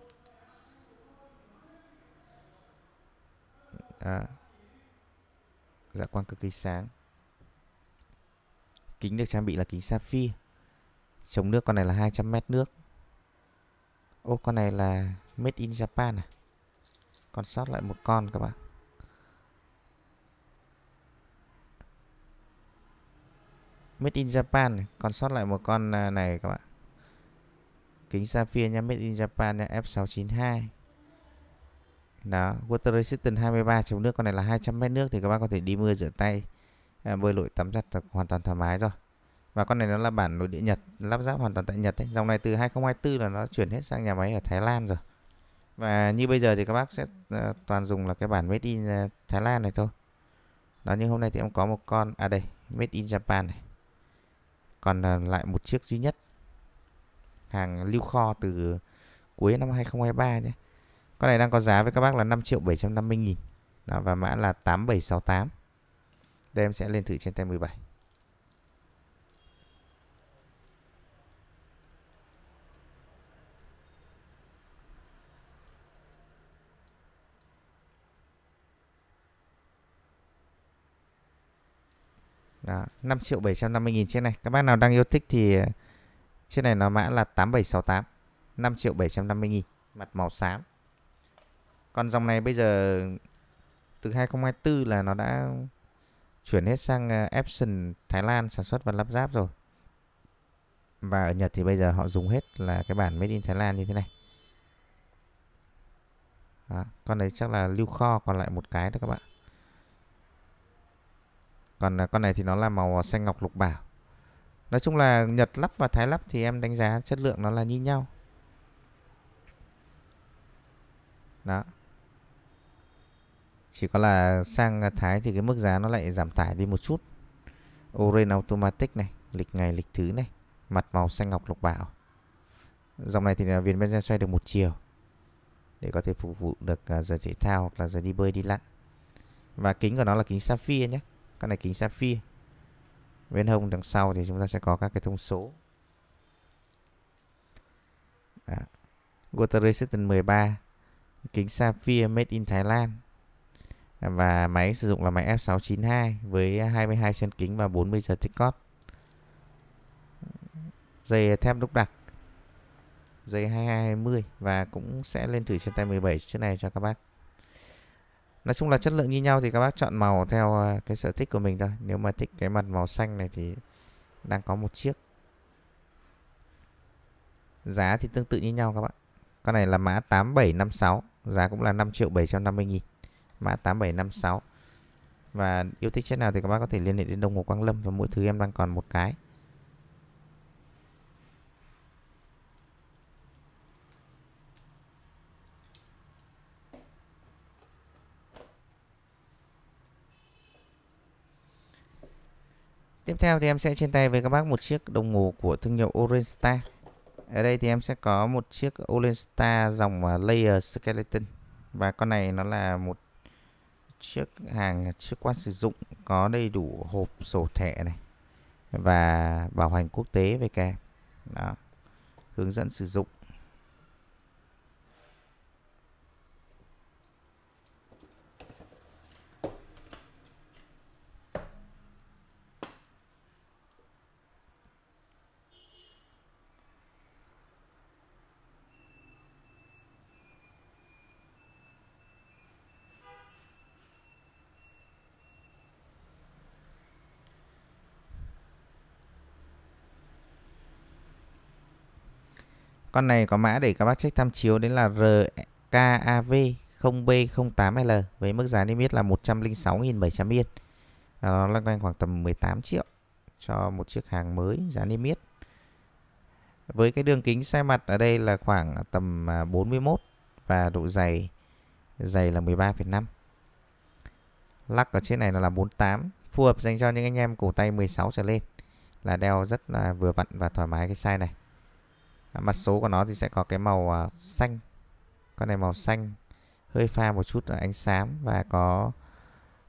Speaker 1: đó. dạ quang cực kỳ sáng Kính được trang bị là kính sapphire. Chống nước con này là 200 mét nước. Ô con này là made in Japan à. Còn sót lại một con các bạn. Made in Japan này. Còn sót lại một con à, này các bạn Kính sapphire nha Made in Japan nha F692 Đó Water resistant 23 chống nước Con này là 200 mét nước Thì các bạn có thể đi mưa rửa tay À, bơi lội tắm giặt hoàn toàn thoải mái rồi và con này nó là bản nội địa Nhật lắp ráp hoàn toàn tại Nhật đấy dòng này từ 2024 là nó chuyển hết sang nhà máy ở Thái Lan rồi và như bây giờ thì các bác sẽ ờ, toàn dùng là cái bản made in ờ, Thái Lan này thôi đó nhưng hôm nay thì em có một con à đây made in Japan này còn ờ, lại một chiếc duy nhất hàng lưu kho từ cuối năm 2023 nhé con này đang có giá với các bác là 5 triệu 750 nghìn đó, và mã là 8768 đây em sẽ lên thử trên tem 17. Đó, 5 triệu 750 nghìn trên này. Các bác nào đang yêu thích thì trên ờ, này nó mã là 8768. 5 triệu 750 nghìn. Mặt màu xám. Còn dòng này bây giờ từ 2024 là nó đã chuyển hết sang ờ, Epson Thái Lan sản xuất và lắp ráp rồi và ở Nhật thì bây giờ họ dùng hết là cái bản made in Thái Lan như thế này đó, con đấy chắc là lưu kho còn lại một cái đó các bạn còn ờ, con này thì nó là màu ờ, xanh ngọc lục bảo nói chung là Nhật lắp và Thái lắp thì em đánh giá chất lượng nó là như nhau đó chỉ có là sang Thái thì cái mức giá nó lại giảm tải đi một chút Orange Automatic này lịch ngày lịch thứ này mặt màu xanh ngọc lục bảo dòng này thì là viền benzen xoay được một chiều để có thể phục vụ được à, giờ thể thao hoặc là giờ đi bơi đi lặn và kính của nó là kính sapphire nhé cái này kính sapphire bên hông đằng sau thì chúng ta sẽ có các cái thông số Đó. Water Resistant 13 kính sapphire made in Thái Lan và máy sử dụng là máy F692 với 22 chân kính và 40 giờ tích cót dây thép đúc đặc dây 2220 và cũng sẽ lên thử trên tay 17 chiếc này cho các bác Nói chung là chất lượng như nhau thì các bác chọn màu theo ờ, cái sở thích của mình thôi Nếu mà thích cái mặt màu xanh này thì đang có một chiếc Giá thì tương tự như nhau các bạn Con này là mã 8756 Giá cũng là 5 triệu 750 nghìn mã 8756 và yêu thích chất nào thì các bác có thể liên hệ đến đồng hồ Quang Lâm và mỗi thứ em đang còn một cái Tiếp theo thì em sẽ trên tay với các bác một chiếc đồng hồ của thương hiệu Orange Star. Ở đây thì em sẽ có một chiếc Orange Star dòng à, Layer Skeleton và con này nó là một chiếc hàng chiếc quan sử dụng có đầy đủ hộp sổ thẻ này và bảo hành quốc tế về kèm đó hướng dẫn sử dụng Con này có mã để các bác check tham chiếu đến là RKAV 0B08L với mức giá niêm yết là 106.700 yên. Nó loanh quanh khoảng tầm 18 triệu cho một chiếc hàng mới giá niêm yết. Với cái đường kính sai mặt ở đây là khoảng tầm 41 à, và độ dày dày là 13,5. Lắc ở trên này nó là 48, phù hợp dành cho những anh em cổ tay 16 trở lên là đeo rất là vừa vặn và thoải mái cái size này. Ờ, mặt số của nó thì sẽ có cái màu à, xanh con này màu xanh hơi pha một chút ánh xám và có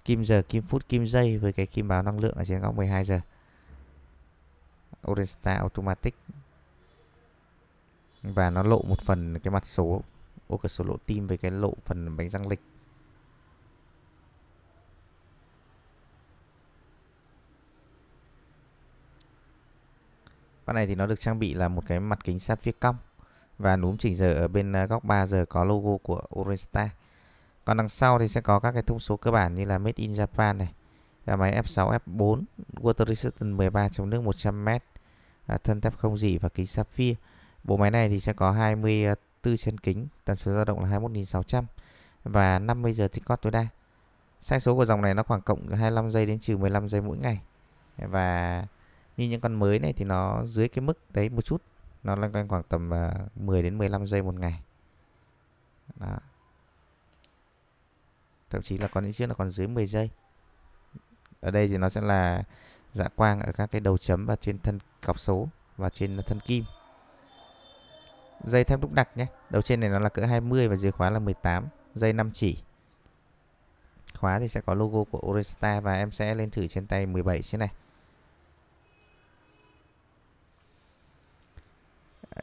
Speaker 1: kim giờ kim phút kim giây với cái kim báo năng lượng ở trên góc 12 giờ Orange Star Automatic và nó lộ một phần cái mặt số ô cửa sổ lộ tim với cái lộ phần bánh răng lịch con này thì nó được trang bị là một cái mặt kính sapphire cong và núm chỉnh giờ ở bên à, góc 3 giờ có logo của Orange Còn đằng sau thì sẽ có các cái thông số cơ bản như là Made in Japan này, là máy F6 F4, water resistant 13 trong nước 100m, à, thân thép không dỉ và kính sapphire. Bộ máy này thì sẽ có 24 à, chân kính, tần số dao động là 21.600 và 50 giờ tích cót tối đa. Sai số của dòng này nó khoảng cộng 25 giây đến trừ 15 giây mỗi ngày. Và như những con mới này thì nó dưới cái mức đấy một chút nó lên quanh khoảng tầm 10 à, đến 15 giây một ngày đó. thậm chí là có những chiếc là còn dưới 10 giây ở đây thì nó sẽ là dạ quang ở các cái đầu chấm và trên thân cọc số và trên thân kim dây thép đúc đặc nhé đầu trên này nó là cỡ 20 và dưới khóa là 18 dây 5 chỉ khóa thì sẽ có logo của Oresta và em sẽ lên thử trên tay 17 chiếc này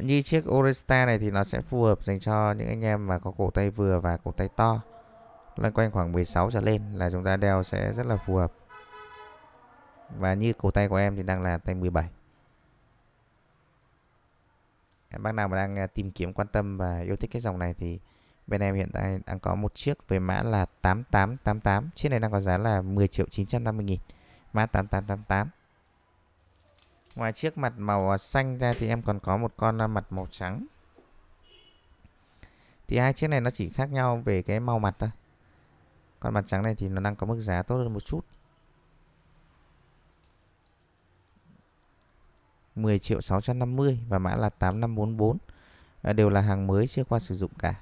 Speaker 1: như chiếc Oresta này thì nó sẽ phù hợp dành cho những anh em mà có cổ tay vừa và cổ tay to loanh quanh khoảng 16 trở lên là chúng ta đeo sẽ rất là phù hợp và như cổ tay của em thì đang là tay 17 bác nào mà đang à, tìm kiếm quan tâm và yêu thích cái dòng này thì bên em hiện tại đang có một chiếc về mã là 8888 chiếc này đang có giá là 10 triệu 950 nghìn mã 8888 Ngoài chiếc mặt màu à, xanh ra thì em còn có một con à, mặt màu trắng. Thì hai chiếc này nó chỉ khác nhau về cái màu mặt thôi. Con mặt trắng này thì nó đang có mức giá tốt hơn một chút. 10 triệu 650 và mã là 8544. À, đều là hàng mới chưa qua sử dụng cả.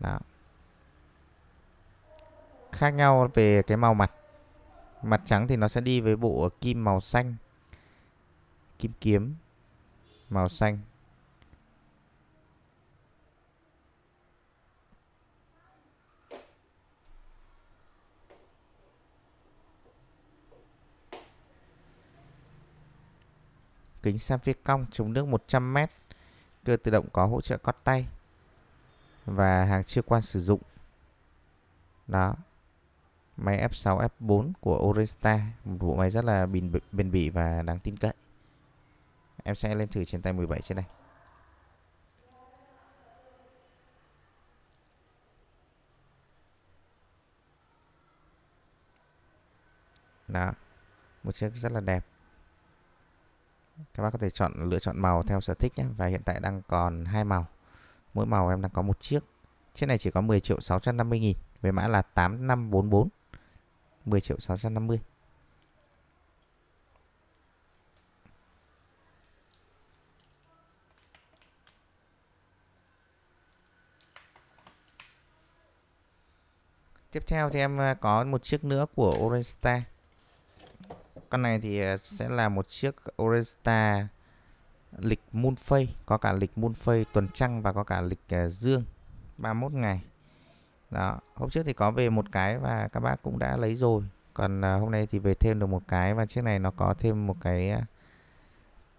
Speaker 1: Đó. Khác nhau về cái màu mặt. Mặt trắng thì nó sẽ đi với bộ kim màu xanh kim kiếm màu xanh kính sam phía cong chống nước 100m cơ tự động có hỗ trợ cót tay và hàng chưa qua sử dụng đó máy F6 F4 của Oresta một bộ máy rất là bền bền bỉ và đáng tin cậy Em sẽ lên thử trên tay 17 trên đây. Đó Một chiếc rất là đẹp Các bác có thể chọn lựa chọn màu theo sở thích nhé Và hiện tại đang còn hai màu Mỗi màu em đang có một chiếc Chiếc này chỉ có 10 triệu 650 nghìn Với mã là 8544 10 triệu 650 Tiếp theo thì em à, có một chiếc nữa của Orange Star. Con này thì à, sẽ là một chiếc Orange lịch Moon có cả lịch Moon tuần trăng và có cả lịch à, dương 31 ngày. Đó, hôm trước thì có về một cái và các bác cũng đã lấy rồi. Còn hôm nay thì về thêm được một cái và chiếc này nó có thêm một cái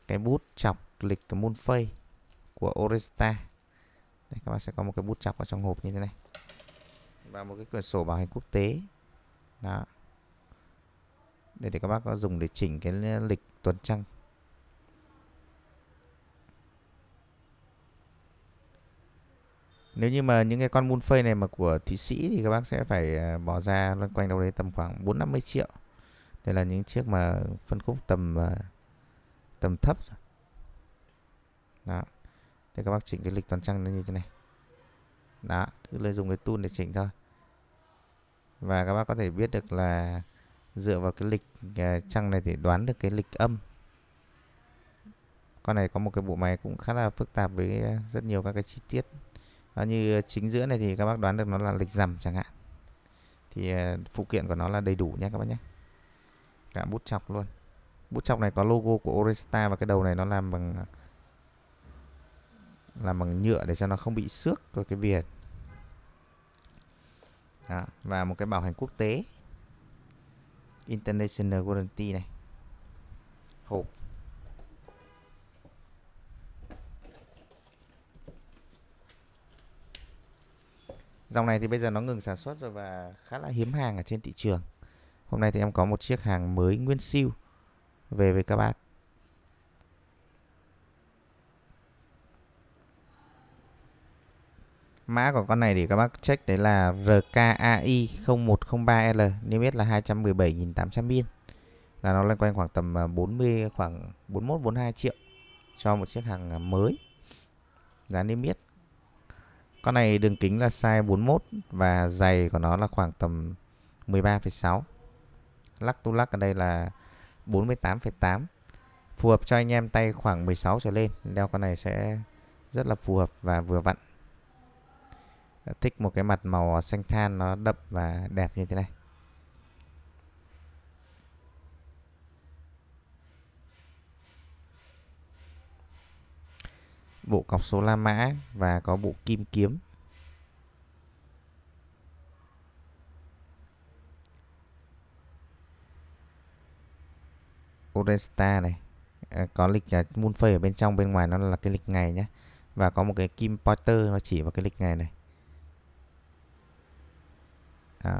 Speaker 1: cái bút chọc lịch Moon của Oresta. Đây các bạn sẽ có một cái bút chọc ở trong hộp như thế này và một cái quyển sổ bảo hành quốc tế đó đây để các bác có dùng để chỉnh cái lịch tuần trăng nếu như mà những cái con moon phây này mà của thụy sĩ thì các bác sẽ phải à, bỏ ra loanh quanh đâu đấy tầm khoảng bốn năm mươi triệu đây là những chiếc mà phân khúc tầm à, tầm thấp đó để các bác chỉnh cái lịch toàn trăng nó như thế này đó cứ lấy dùng cái tool để chỉnh thôi và các bác có thể biết được là dựa vào cái lịch uh, à, trăng này thì đoán được cái lịch âm con này có một cái bộ máy cũng khá là phức tạp với à, rất nhiều các cái chi tiết à, như chính giữa này thì các bác đoán được nó là lịch rằm chẳng hạn thì uh, phụ kiện của nó là đầy đủ nhé các bác nhé cả bút chọc luôn bút chọc này có logo của Oresta và cái đầu này nó làm bằng làm bằng nhựa để cho nó không bị xước rồi cái viền đó, và một cái bảo hành quốc tế International Warranty này hộp dòng này thì bây giờ nó ngừng sản xuất rồi và khá là hiếm hàng ở trên thị trường hôm nay thì em có một chiếc hàng mới nguyên siêu về với các bác Mã của con này thì các bác check đấy là RKAI 0103L niêm yết là 217.800 pin. Là nó lên quanh khoảng tầm 40 à, khoảng 41 42 triệu cho một chiếc hàng à, mới. Giá niêm yết. Con này đường kính là size 41 và dày của nó là khoảng tầm 13,6. Lắc tu lắc ở đây là 48,8. Phù hợp cho anh em tay khoảng 16 trở lên. Đeo con này sẽ rất là phù hợp và vừa vặn thích một cái mặt màu xanh than nó đậm và đẹp như thế này bộ cọc số la mã và có bộ kim kiếm Oresta này à, có lịch uh, à, Moonface ở bên trong bên ngoài nó là cái lịch ngày nhé và có một cái kim pointer nó chỉ vào cái lịch ngày này đó.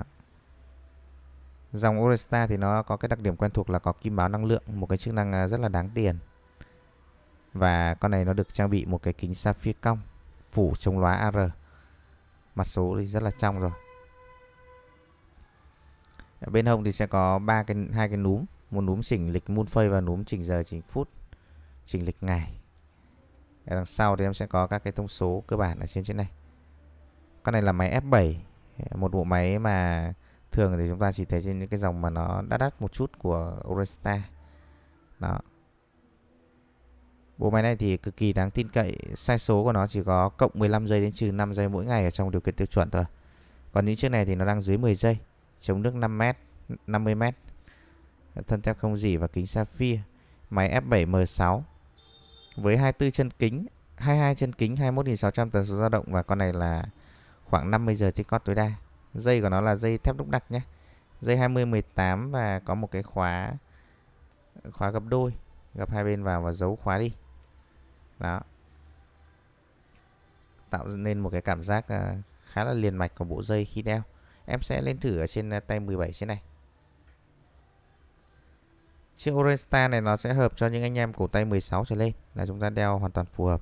Speaker 1: Dòng Oresta thì nó có cái đặc điểm quen thuộc là có kim báo năng lượng, một cái chức năng à, rất là đáng tiền. Và con này nó được trang bị một cái kính sapphire cong phủ chống lóa AR. Mặt số thì rất là trong rồi. Ở bên hông thì sẽ có ba cái hai cái núm, một núm chỉnh lịch moonphase và núm chỉnh giờ chỉnh phút, chỉnh lịch ngày. Ở đằng sau thì em sẽ có các cái thông số cơ bản ở trên trên này. Con này là máy F7 một bộ máy mà thường thì chúng ta chỉ thấy trên những cái dòng mà nó đắt đắt một chút của Oresta đó Bộ máy này thì cực kỳ đáng tin cậy Sai số của nó chỉ có cộng 15 giây đến trừ 5 giây mỗi ngày ở trong điều kiện tiêu chuẩn thôi Còn những chiếc này thì nó đang dưới 10 giây Chống nước 5m, 50m Thân thép không dỉ và kính sapphire Máy F7M6 Với 24 chân kính 22 chân kính 21.600 tần số dao động Và con này là khoảng 50 giờ trên con tối đa dây của nó là dây thép đúc đặc nhé dây 20 18 và có một cái khóa khóa gấp đôi gấp hai bên vào và giấu khóa đi đó tạo nên một cái cảm giác à, khá là liền mạch của bộ dây khi đeo em sẽ lên thử ở trên à, tay 17 trên này chiếc Orange Star này nó sẽ hợp cho những anh em cổ tay 16 trở lên là chúng ta đeo hoàn toàn phù hợp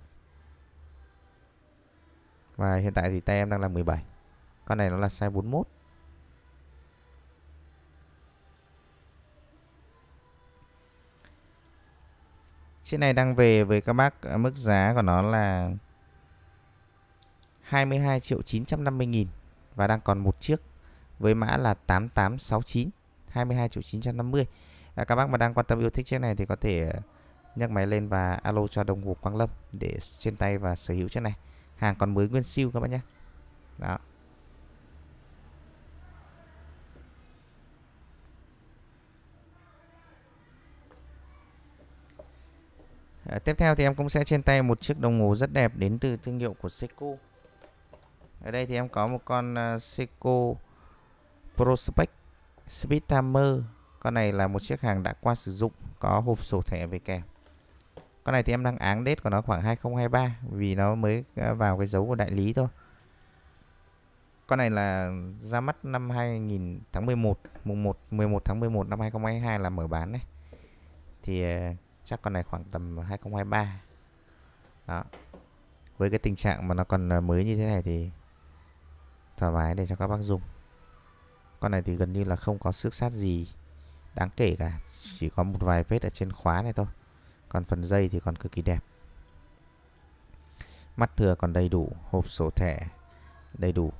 Speaker 1: và hiện tại thì tay em đang là 17 Con này nó là size 41 Chiếc này đang về với các bác ờ, mức giá của nó là 22 triệu 950 nghìn Và đang còn một chiếc với mã là 8869 22 triệu 950 à, Các bác mà đang quan tâm yêu thích chiếc này thì có thể ờ, nhấc máy lên và alo cho đồng hồ Quang Lâm để trên tay và sở hữu chiếc này hàng còn mới nguyên siêu các bạn nhé đó À, tiếp theo thì em cũng sẽ trên tay một chiếc đồng hồ rất đẹp đến từ thương hiệu của Seiko. Ở đây thì em có một con ờ, Seiko Prospect Speed Timer. Con này là một chiếc hàng đã qua sử dụng, có hộp sổ thẻ về kèm con này thì em đang áng date của nó khoảng 2023 vì nó mới à, vào cái dấu của đại lý thôi con này là ra mắt năm 2000 tháng 11 mùng 1 11 tháng 11 năm 2022 là mở bán đấy thì à, chắc con này khoảng tầm 2023 đó với cái tình trạng mà nó còn à, mới như thế này thì thoải mái để cho các bác dùng con này thì gần như là không có xước sát gì đáng kể cả chỉ có một vài vết ở trên khóa này thôi còn phần dây thì còn cực kỳ đẹp mắt thừa còn đầy đủ hộp sổ thẻ đầy đủ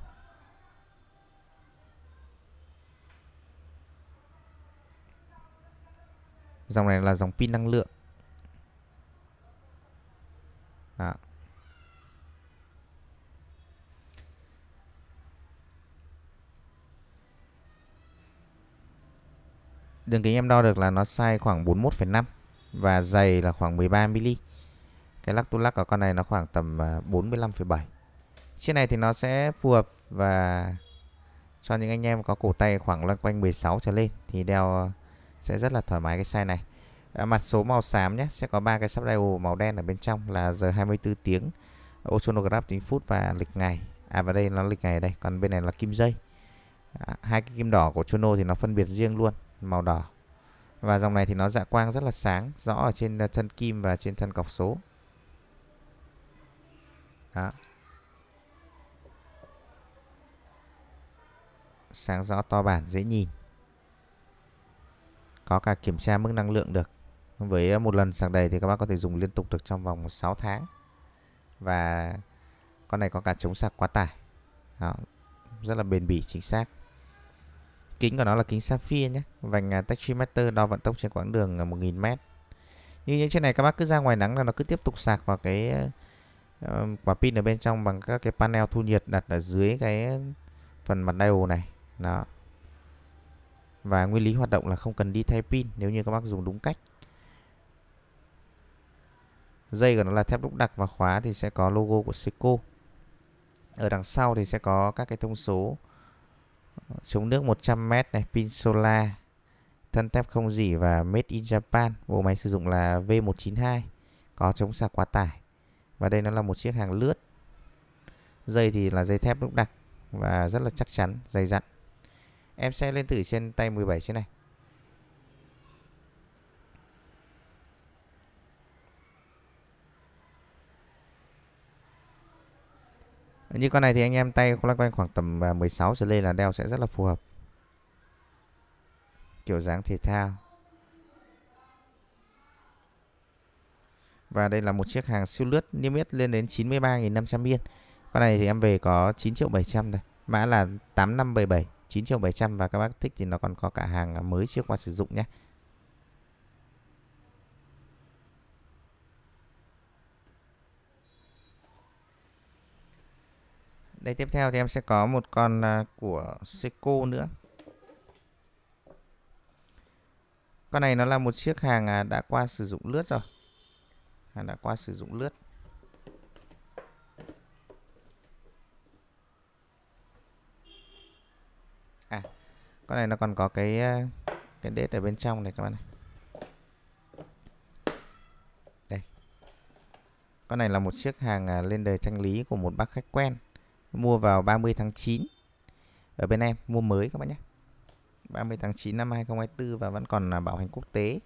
Speaker 1: dòng này là dòng pin năng lượng à. đường kính em đo được là nó sai khoảng 41,5 và dày là khoảng 13 mm. Cái lắc tu lắc của con này nó khoảng tầm 45,7. À, Chiếc này thì nó sẽ phù hợp và cho những anh em có cổ tay khoảng loanh quanh 16 trở lên thì đeo à, sẽ rất là thoải mái cái size này. À, mặt số màu xám nhé, sẽ có ba cái sub dial màu đen ở bên trong là giờ 24 tiếng, oscillograph tính phút và lịch ngày. À và đây nó lịch ngày đây, còn bên này là kim dây. À, hai cái kim đỏ của chrono thì nó phân biệt riêng luôn, màu đỏ và dòng này thì nó dạ quang rất là sáng, rõ ở trên ờ, thân kim và trên thân cọc số. Đó. Sáng rõ to bản, dễ nhìn. Có cả kiểm tra mức năng lượng được. Với ờ, một lần sạc đầy thì các bác có thể dùng liên tục được trong vòng 6 tháng. Và con này có cả chống sạc quá tải. Đó. Rất là bền bỉ, chính xác kính của nó là kính sapphire nhé vành à, tachymeter đo vận tốc trên quãng đường 1.000m à, như những chiếc này các bác cứ ra ngoài nắng là nó cứ tiếp tục sạc vào cái ờ, quả pin ở bên trong bằng các cái panel thu nhiệt đặt ở dưới cái phần mặt đầu này đó và nguyên lý hoạt động là không cần đi thay pin nếu như các bác dùng đúng cách dây của nó là thép đúc đặc và khóa thì sẽ có logo của Seiko ở đằng sau thì sẽ có các cái thông số chống nước 100m này pin solar thân thép không dỉ và made in Japan bộ máy sử dụng là V192 có chống sạc quá tải và đây nó là một chiếc hàng lướt dây thì là dây thép đúc đặc và rất là chắc chắn dày dặn em sẽ lên thử trên tay 17 trên này Như con này thì anh em tay loanh quanh khoảng tầm 16 à, trở lên là đeo sẽ rất là phù hợp. Kiểu dáng thể thao. Và đây là một chiếc hàng siêu lướt niêm yết lên đến 93.500 yên. Con này thì em về có 9 triệu 700 đây. Mã là 8577, 9 triệu 700 và các bác thích thì nó còn có cả hàng à, mới chưa qua sử dụng nhé. Đây tiếp theo thì em sẽ có một con à, của Seiko nữa. Con này nó là một chiếc hàng à, đã qua sử dụng lướt rồi. Hàng đã qua sử dụng lướt. À, con này nó còn có cái à, cái đết ở bên trong này các bạn này. Đây. Con này là một chiếc hàng lên đời tranh lý của một bác khách quen mua vào 30 tháng 9 ở bên em mua mới các bạn nhé 30 tháng 9 năm 2024 và vẫn còn là bảo hành quốc tế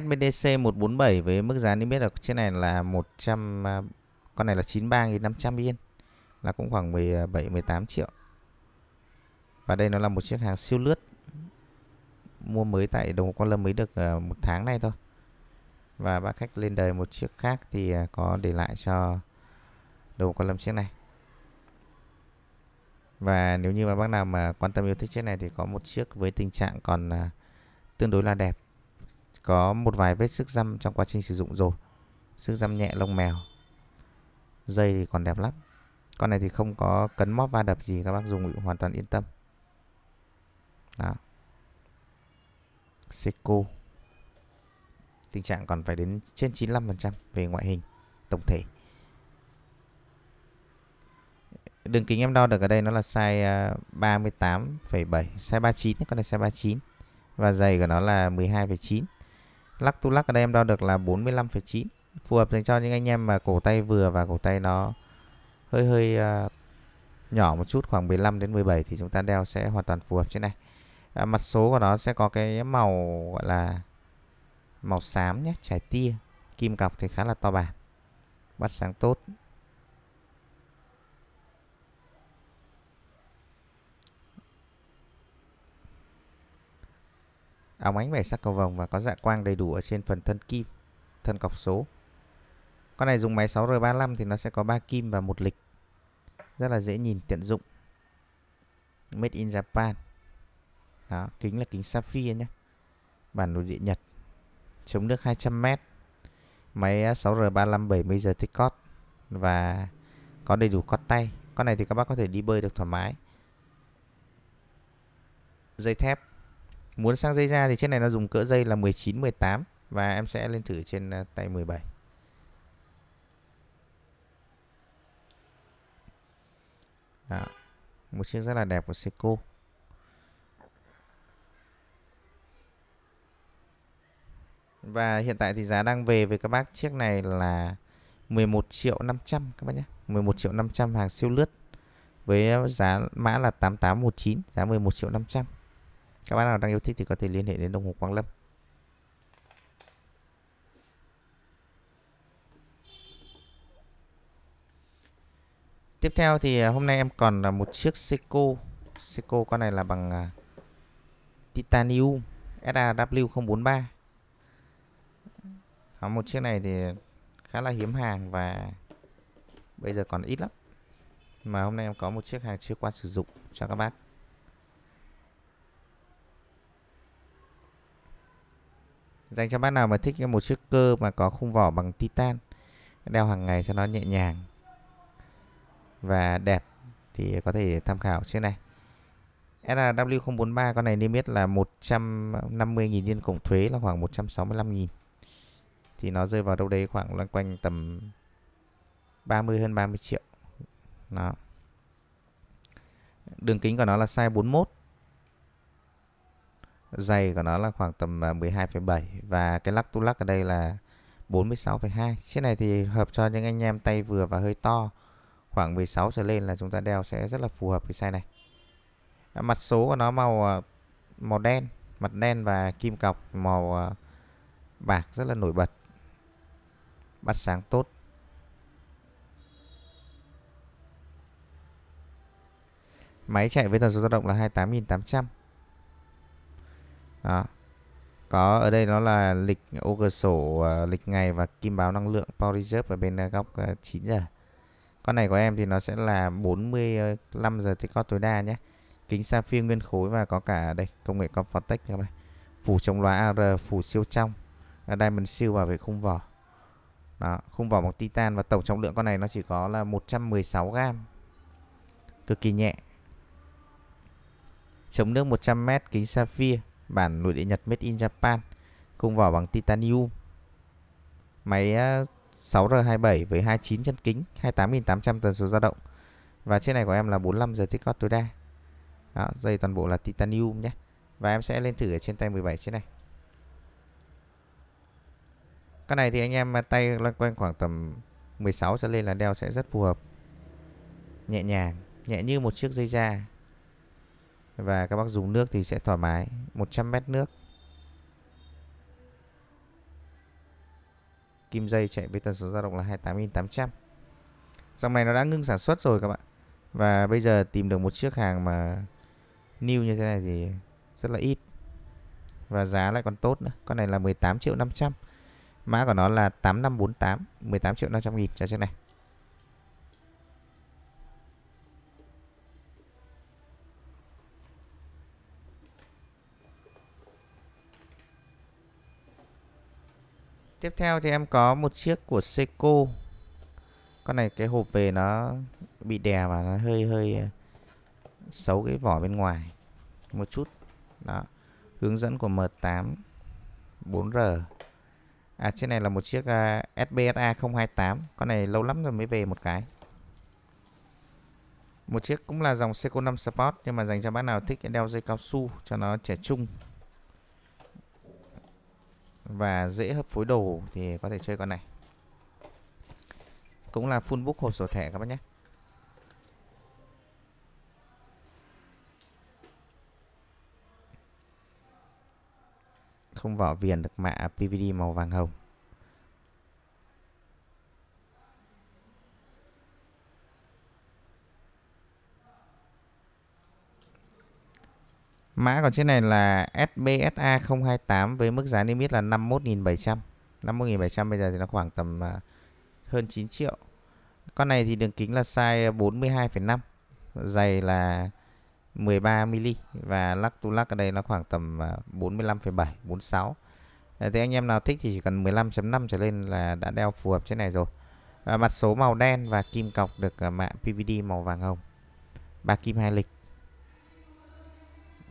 Speaker 1: SBDC 147 với mức giá niêm yết ở trên này là 100 à, con này là 93.500 yên là cũng khoảng 17 18 à, triệu. Và đây nó là một chiếc hàng siêu lướt mua mới tại Đồng Quan Lâm mới được à, một tháng nay thôi. Và bác khách lên đời một chiếc khác thì à, có để lại cho Đồng Quan Lâm chiếc này. Và nếu như mà bác nào mà quan tâm yêu thích chiếc này thì có một chiếc với tình trạng còn tương đối là đẹp. Có một vài vết sức răm trong quá trình sử dụng rồi. Sức răm nhẹ lông mèo. Dây thì còn đẹp lắm con này thì không có cấn móc va đập gì các bác dùng hoàn toàn yên tâm đó Seiko tình trạng còn phải đến trên 95% về ngoại hình tổng thể đường kính em đo được ở đây nó là size 38,7 à, size 39 con này size 39 và dày của nó là 12,9 lắc tu lắc ở đây em đo được là 45,9 phù hợp dành cho những anh em mà cổ tay vừa và cổ tay nó hơi hơi à, nhỏ một chút khoảng 15 đến 17 thì chúng ta đeo sẽ hoàn toàn phù hợp trên này à, mặt số của nó sẽ có cái màu gọi là màu xám nhé trải tia kim cọc thì khá là to bản bắt sáng tốt óng ánh bảy sắc cầu vồng và có dạ quang đầy đủ ở trên phần thân kim thân cọc số con này dùng máy 6R35 thì nó sẽ có 3 kim và một lịch rất là dễ nhìn tiện dụng made in Japan đó kính là kính sapphire nhé bản đồ địa Nhật chống nước 200m máy 6R35 à, 70 giờ tích cót và có đầy đủ cót tay con này thì các bác có thể đi bơi được thoải mái dây thép muốn sang dây da thì chiếc này nó dùng cỡ dây là 19 18 và em sẽ lên thử trên à, tay 17 Đó. Một chiếc rất là đẹp của Seiko. Và hiện tại thì giá đang về với các bác chiếc này là 11 triệu 500 các bác nhé. 11 triệu 500 hàng siêu lướt với giá mã là 8819 giá 11 triệu 500 các bác nào đang yêu thích thì có thể liên hệ đến đồng hồ Quang Lâm Tiếp theo thì à, hôm nay em còn là một chiếc Seiko. Seiko con này là bằng à, titanium SAW043. Đó, một chiếc này thì khá là hiếm hàng và bây giờ còn ít lắm. Mà hôm nay em có một chiếc hàng chưa qua sử dụng cho các bác. Dành cho bác nào mà thích một chiếc cơ mà có khung vỏ bằng titan đeo hàng ngày cho nó nhẹ nhàng và đẹp thì có thể tham khảo trên này. SRW043 con này niêm yết là 150.000 yên cộng thuế là khoảng 165.000 thì nó rơi vào đâu đấy khoảng loanh quanh tầm 30 hơn 30 triệu đó đường kính của nó là size 41 dày của nó là khoảng tầm 12,7 à, và cái lắc tu lắc ở đây là 46,2 chiếc này thì hợp cho những anh em tay vừa và hơi to khoảng 16 trở lên là chúng ta đeo sẽ rất là phù hợp với size này mặt số của nó màu ờ, màu đen mặt đen và kim cọc màu ờ, bạc rất là nổi bật bắt sáng tốt máy chạy với tần số dao động là 28.800 đó có ở đây nó là lịch ô cửa sổ ờ, lịch ngày và kim báo năng lượng power reserve ở bên góc 9 giờ con này của em thì nó sẽ là 45 giờ tích cót tối đa nhé kính sapphire nguyên khối và có cả đây công nghệ Comfortech các bạn phủ chống lóa AR phủ siêu trong diamond siêu bảo vệ khung vỏ đó, khung vỏ bằng titan và tổng trọng lượng con này nó chỉ có là 116 gram cực kỳ nhẹ chống nước 100m kính sapphire bản nội địa Nhật made in Japan khung vỏ bằng titanium máy ờ, 6R27 với 29 chân kính, 28.800 tần số dao động. Và trên này của em là 45 giờ tích cót tối đa. Đó, dây toàn bộ là titanium nhé. Và em sẽ lên thử ở trên tay 17 trên này. Cái này thì anh em tay loanh quanh khoảng tầm 16 trở lên là đeo sẽ rất phù hợp. Nhẹ nhàng, nhẹ như một chiếc dây da. Và các bác dùng nước thì sẽ thoải mái, 100 mét nước kim dây chạy với tần số dao động là 28800. Dòng này nó đã ngưng sản xuất rồi các bạn. Và bây giờ tìm được một chiếc hàng mà new như thế này thì rất là ít. Và giá lại còn tốt nữa. Con này là 18 triệu 500. Mã của nó là 8548, 18 triệu 500 nghìn cho chiếc này. Tiếp theo thì em có một chiếc của Seiko. Con này cái hộp về nó bị đè và nó hơi hơi ờ, xấu cái vỏ bên ngoài một chút. Đó. Hướng dẫn của M8 4R. À trên này là một chiếc uh, SBSA 028. Con này lâu lắm rồi mới về một cái. Một chiếc cũng là dòng Seiko 5 Sport nhưng mà dành cho bác nào thích đeo dây cao su cho nó trẻ trung và dễ hấp phối đồ thì có thể chơi con này cũng là full book hộp sổ thẻ các bác nhé không vỏ viền được mạ PVD màu vàng hồng Mã của chiếc này là SBSA 028 với mức giá niêm yết là 51.700. 51.700 bây giờ thì nó khoảng tầm à, hơn 9 triệu. Con này thì đường kính là size 42,5, dày là 13 mm và lắc to lắc ở đây nó khoảng tầm 45,7, à, 46. Thế anh em nào thích thì chỉ cần 15.5 trở lên là đã đeo phù hợp chiếc này rồi. À, mặt số màu đen và kim cọc được à, mạ PVD màu vàng hồng. ba kim hai lịch.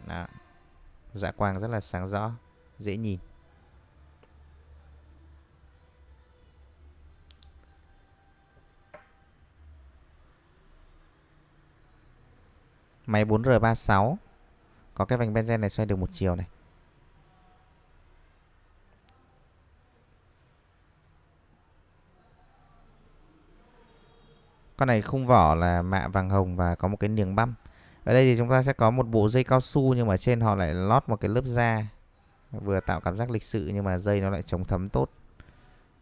Speaker 1: Đó. Dạ quang rất là sáng rõ, dễ nhìn. Máy 4R36 Có cái vành benzen này xoay được một chiều này Con này khung vỏ là mạ vàng hồng và có một cái niềng băm ở đây thì chúng ta sẽ có một bộ dây cao su nhưng mà trên họ lại lót một cái lớp da vừa tạo cảm giác lịch sự nhưng mà dây nó lại chống thấm tốt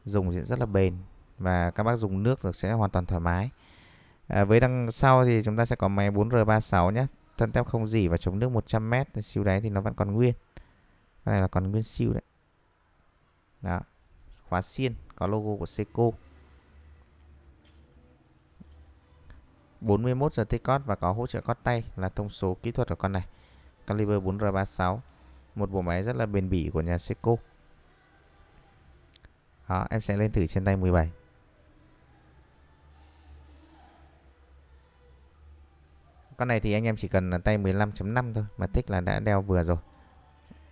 Speaker 1: dùng thì rất là bền và các bác dùng nước được sẽ hoàn toàn thoải mái à, với đằng sau thì chúng ta sẽ có máy 4R36 nhé thân thép không dỉ và chống nước 100m siêu đáy thì nó vẫn còn nguyên cái này là còn nguyên siêu đấy đó khóa xiên có logo của Seiko 41 giờ tích cót và có hỗ trợ cót tay là thông số kỹ thuật của con này. Caliber 4R36, một bộ máy rất là bền bỉ của nhà Seiko. Đó, em sẽ lên thử trên tay 17. Con này thì anh em chỉ cần tay 15.5 thôi mà thích là đã đeo vừa rồi.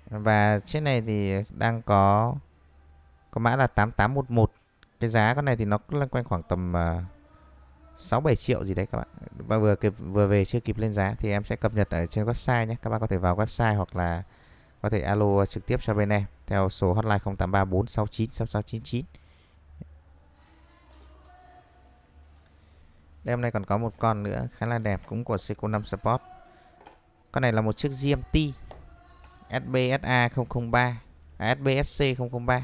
Speaker 1: Và chiếc này thì đang có có mã là 8811. Cái giá con này thì nó loanh quanh khoảng tầm uh, 6 7 triệu gì đấy các bạn. Và vừa kịp vừa về chưa kịp lên giá thì em sẽ cập nhật ở trên website nhé. Các bạn có thể vào website hoặc là có thể alo trực tiếp cho bên em theo số hotline 083 469 6699. Đây hôm nay còn có một con nữa khá là đẹp cũng của Seiko 5 Sport. Con này là một chiếc GMT SBSA 003 à, SBSC 003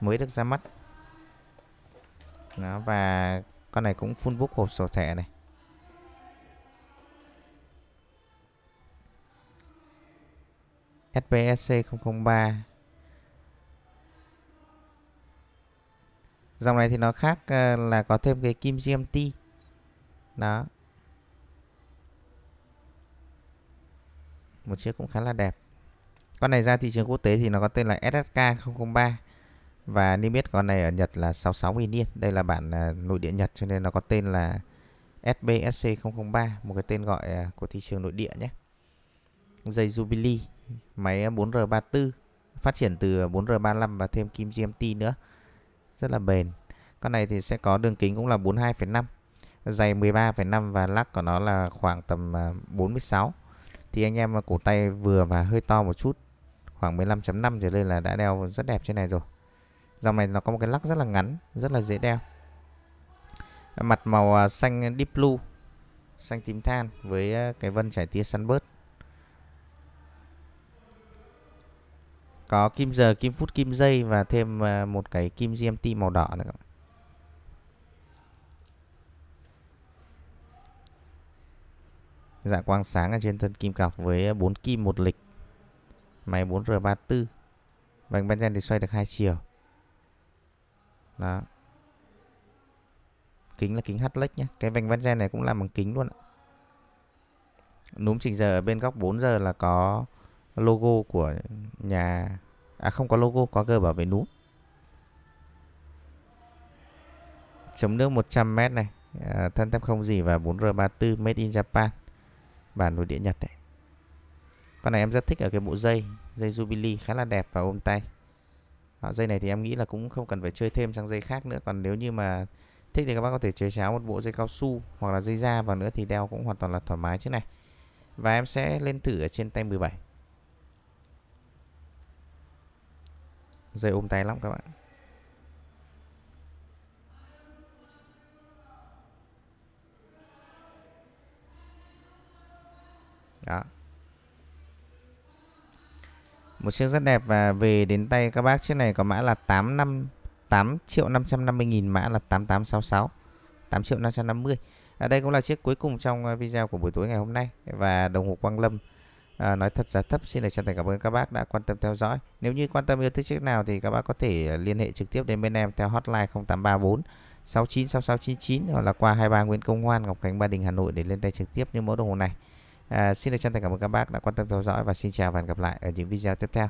Speaker 1: mới được ra mắt. Đó, và con này cũng full book hộp sổ thẻ này. SPSC003 Dòng này thì nó khác ờ, là có thêm cái kim GMT Đó Một chiếc cũng khá là đẹp Con này ra thị trường quốc tế thì nó có tên là SSK003 và niêm yết con này ở Nhật là 66 nghìn yên đây là bản à, nội địa Nhật cho nên nó có tên là SBSC 003 một cái tên gọi à, của thị trường nội địa nhé dây Jubilee máy 4R34 phát triển từ 4R35 và thêm kim GMT nữa rất là bền con này thì sẽ có đường kính cũng là 42,5 dày 13,5 và lắc của nó là khoảng tầm 46 à, thì anh em cổ tay vừa và hơi to một chút khoảng 15.5 trở lên là đã đeo rất đẹp trên này rồi dòng này nó có một cái lắc rất là ngắn rất là dễ đeo mặt màu à, xanh deep blue xanh tím than với à, cái vân trải tia sunburst có kim giờ kim phút kim giây và thêm à, một cái kim GMT màu đỏ nữa các Dạ quang sáng ở trên thân kim cọc với 4 kim một lịch. Máy 4R34. Vành trên thì xoay được hai chiều đó kính là kính Hlex nhé cái vành vắt gen này cũng làm bằng kính luôn ạ núm chỉnh giờ ở bên góc 4 giờ là có logo của nhà à không có logo có g bảo vệ núm chống nước 100m này à, thân thép không gì và 4R34 made in Japan bản nội địa Nhật đấy con này em rất thích ở cái bộ dây dây Jubilee khá là đẹp và ôm tay à, dây này thì em nghĩ là cũng không cần phải chơi thêm sang dây khác nữa còn nếu như mà thích thì các bác có thể chế cháo một bộ dây cao su hoặc là dây da vào nữa thì đeo cũng hoàn toàn là thoải mái chứ này và em sẽ lên thử ở trên tay 17 dây ôm tay lắm các bạn đó một chiếc rất đẹp và về đến tay các bác chiếc này có mã là 8 năm 8 triệu 550 nghìn mã là 8866 8 triệu 550 à, đây cũng là chiếc cuối cùng trong ờ, video của buổi tối ngày hôm nay và đồng hồ Quang Lâm à, nói thật giá thấp xin được chân thành cảm ơn các bác đã quan tâm theo dõi nếu như quan tâm yêu thích chiếc nào thì các bác có thể ờ, liên hệ trực tiếp đến bên em theo hotline 0834 696699 hoặc là qua 23 Nguyễn Công Hoan Ngọc Khánh Ba Đình Hà Nội để lên tay trực tiếp như mẫu đồng hồ này À, xin được chân thành cảm ơn các bác đã quan tâm theo dõi và xin chào và hẹn gặp lại ở những video tiếp theo.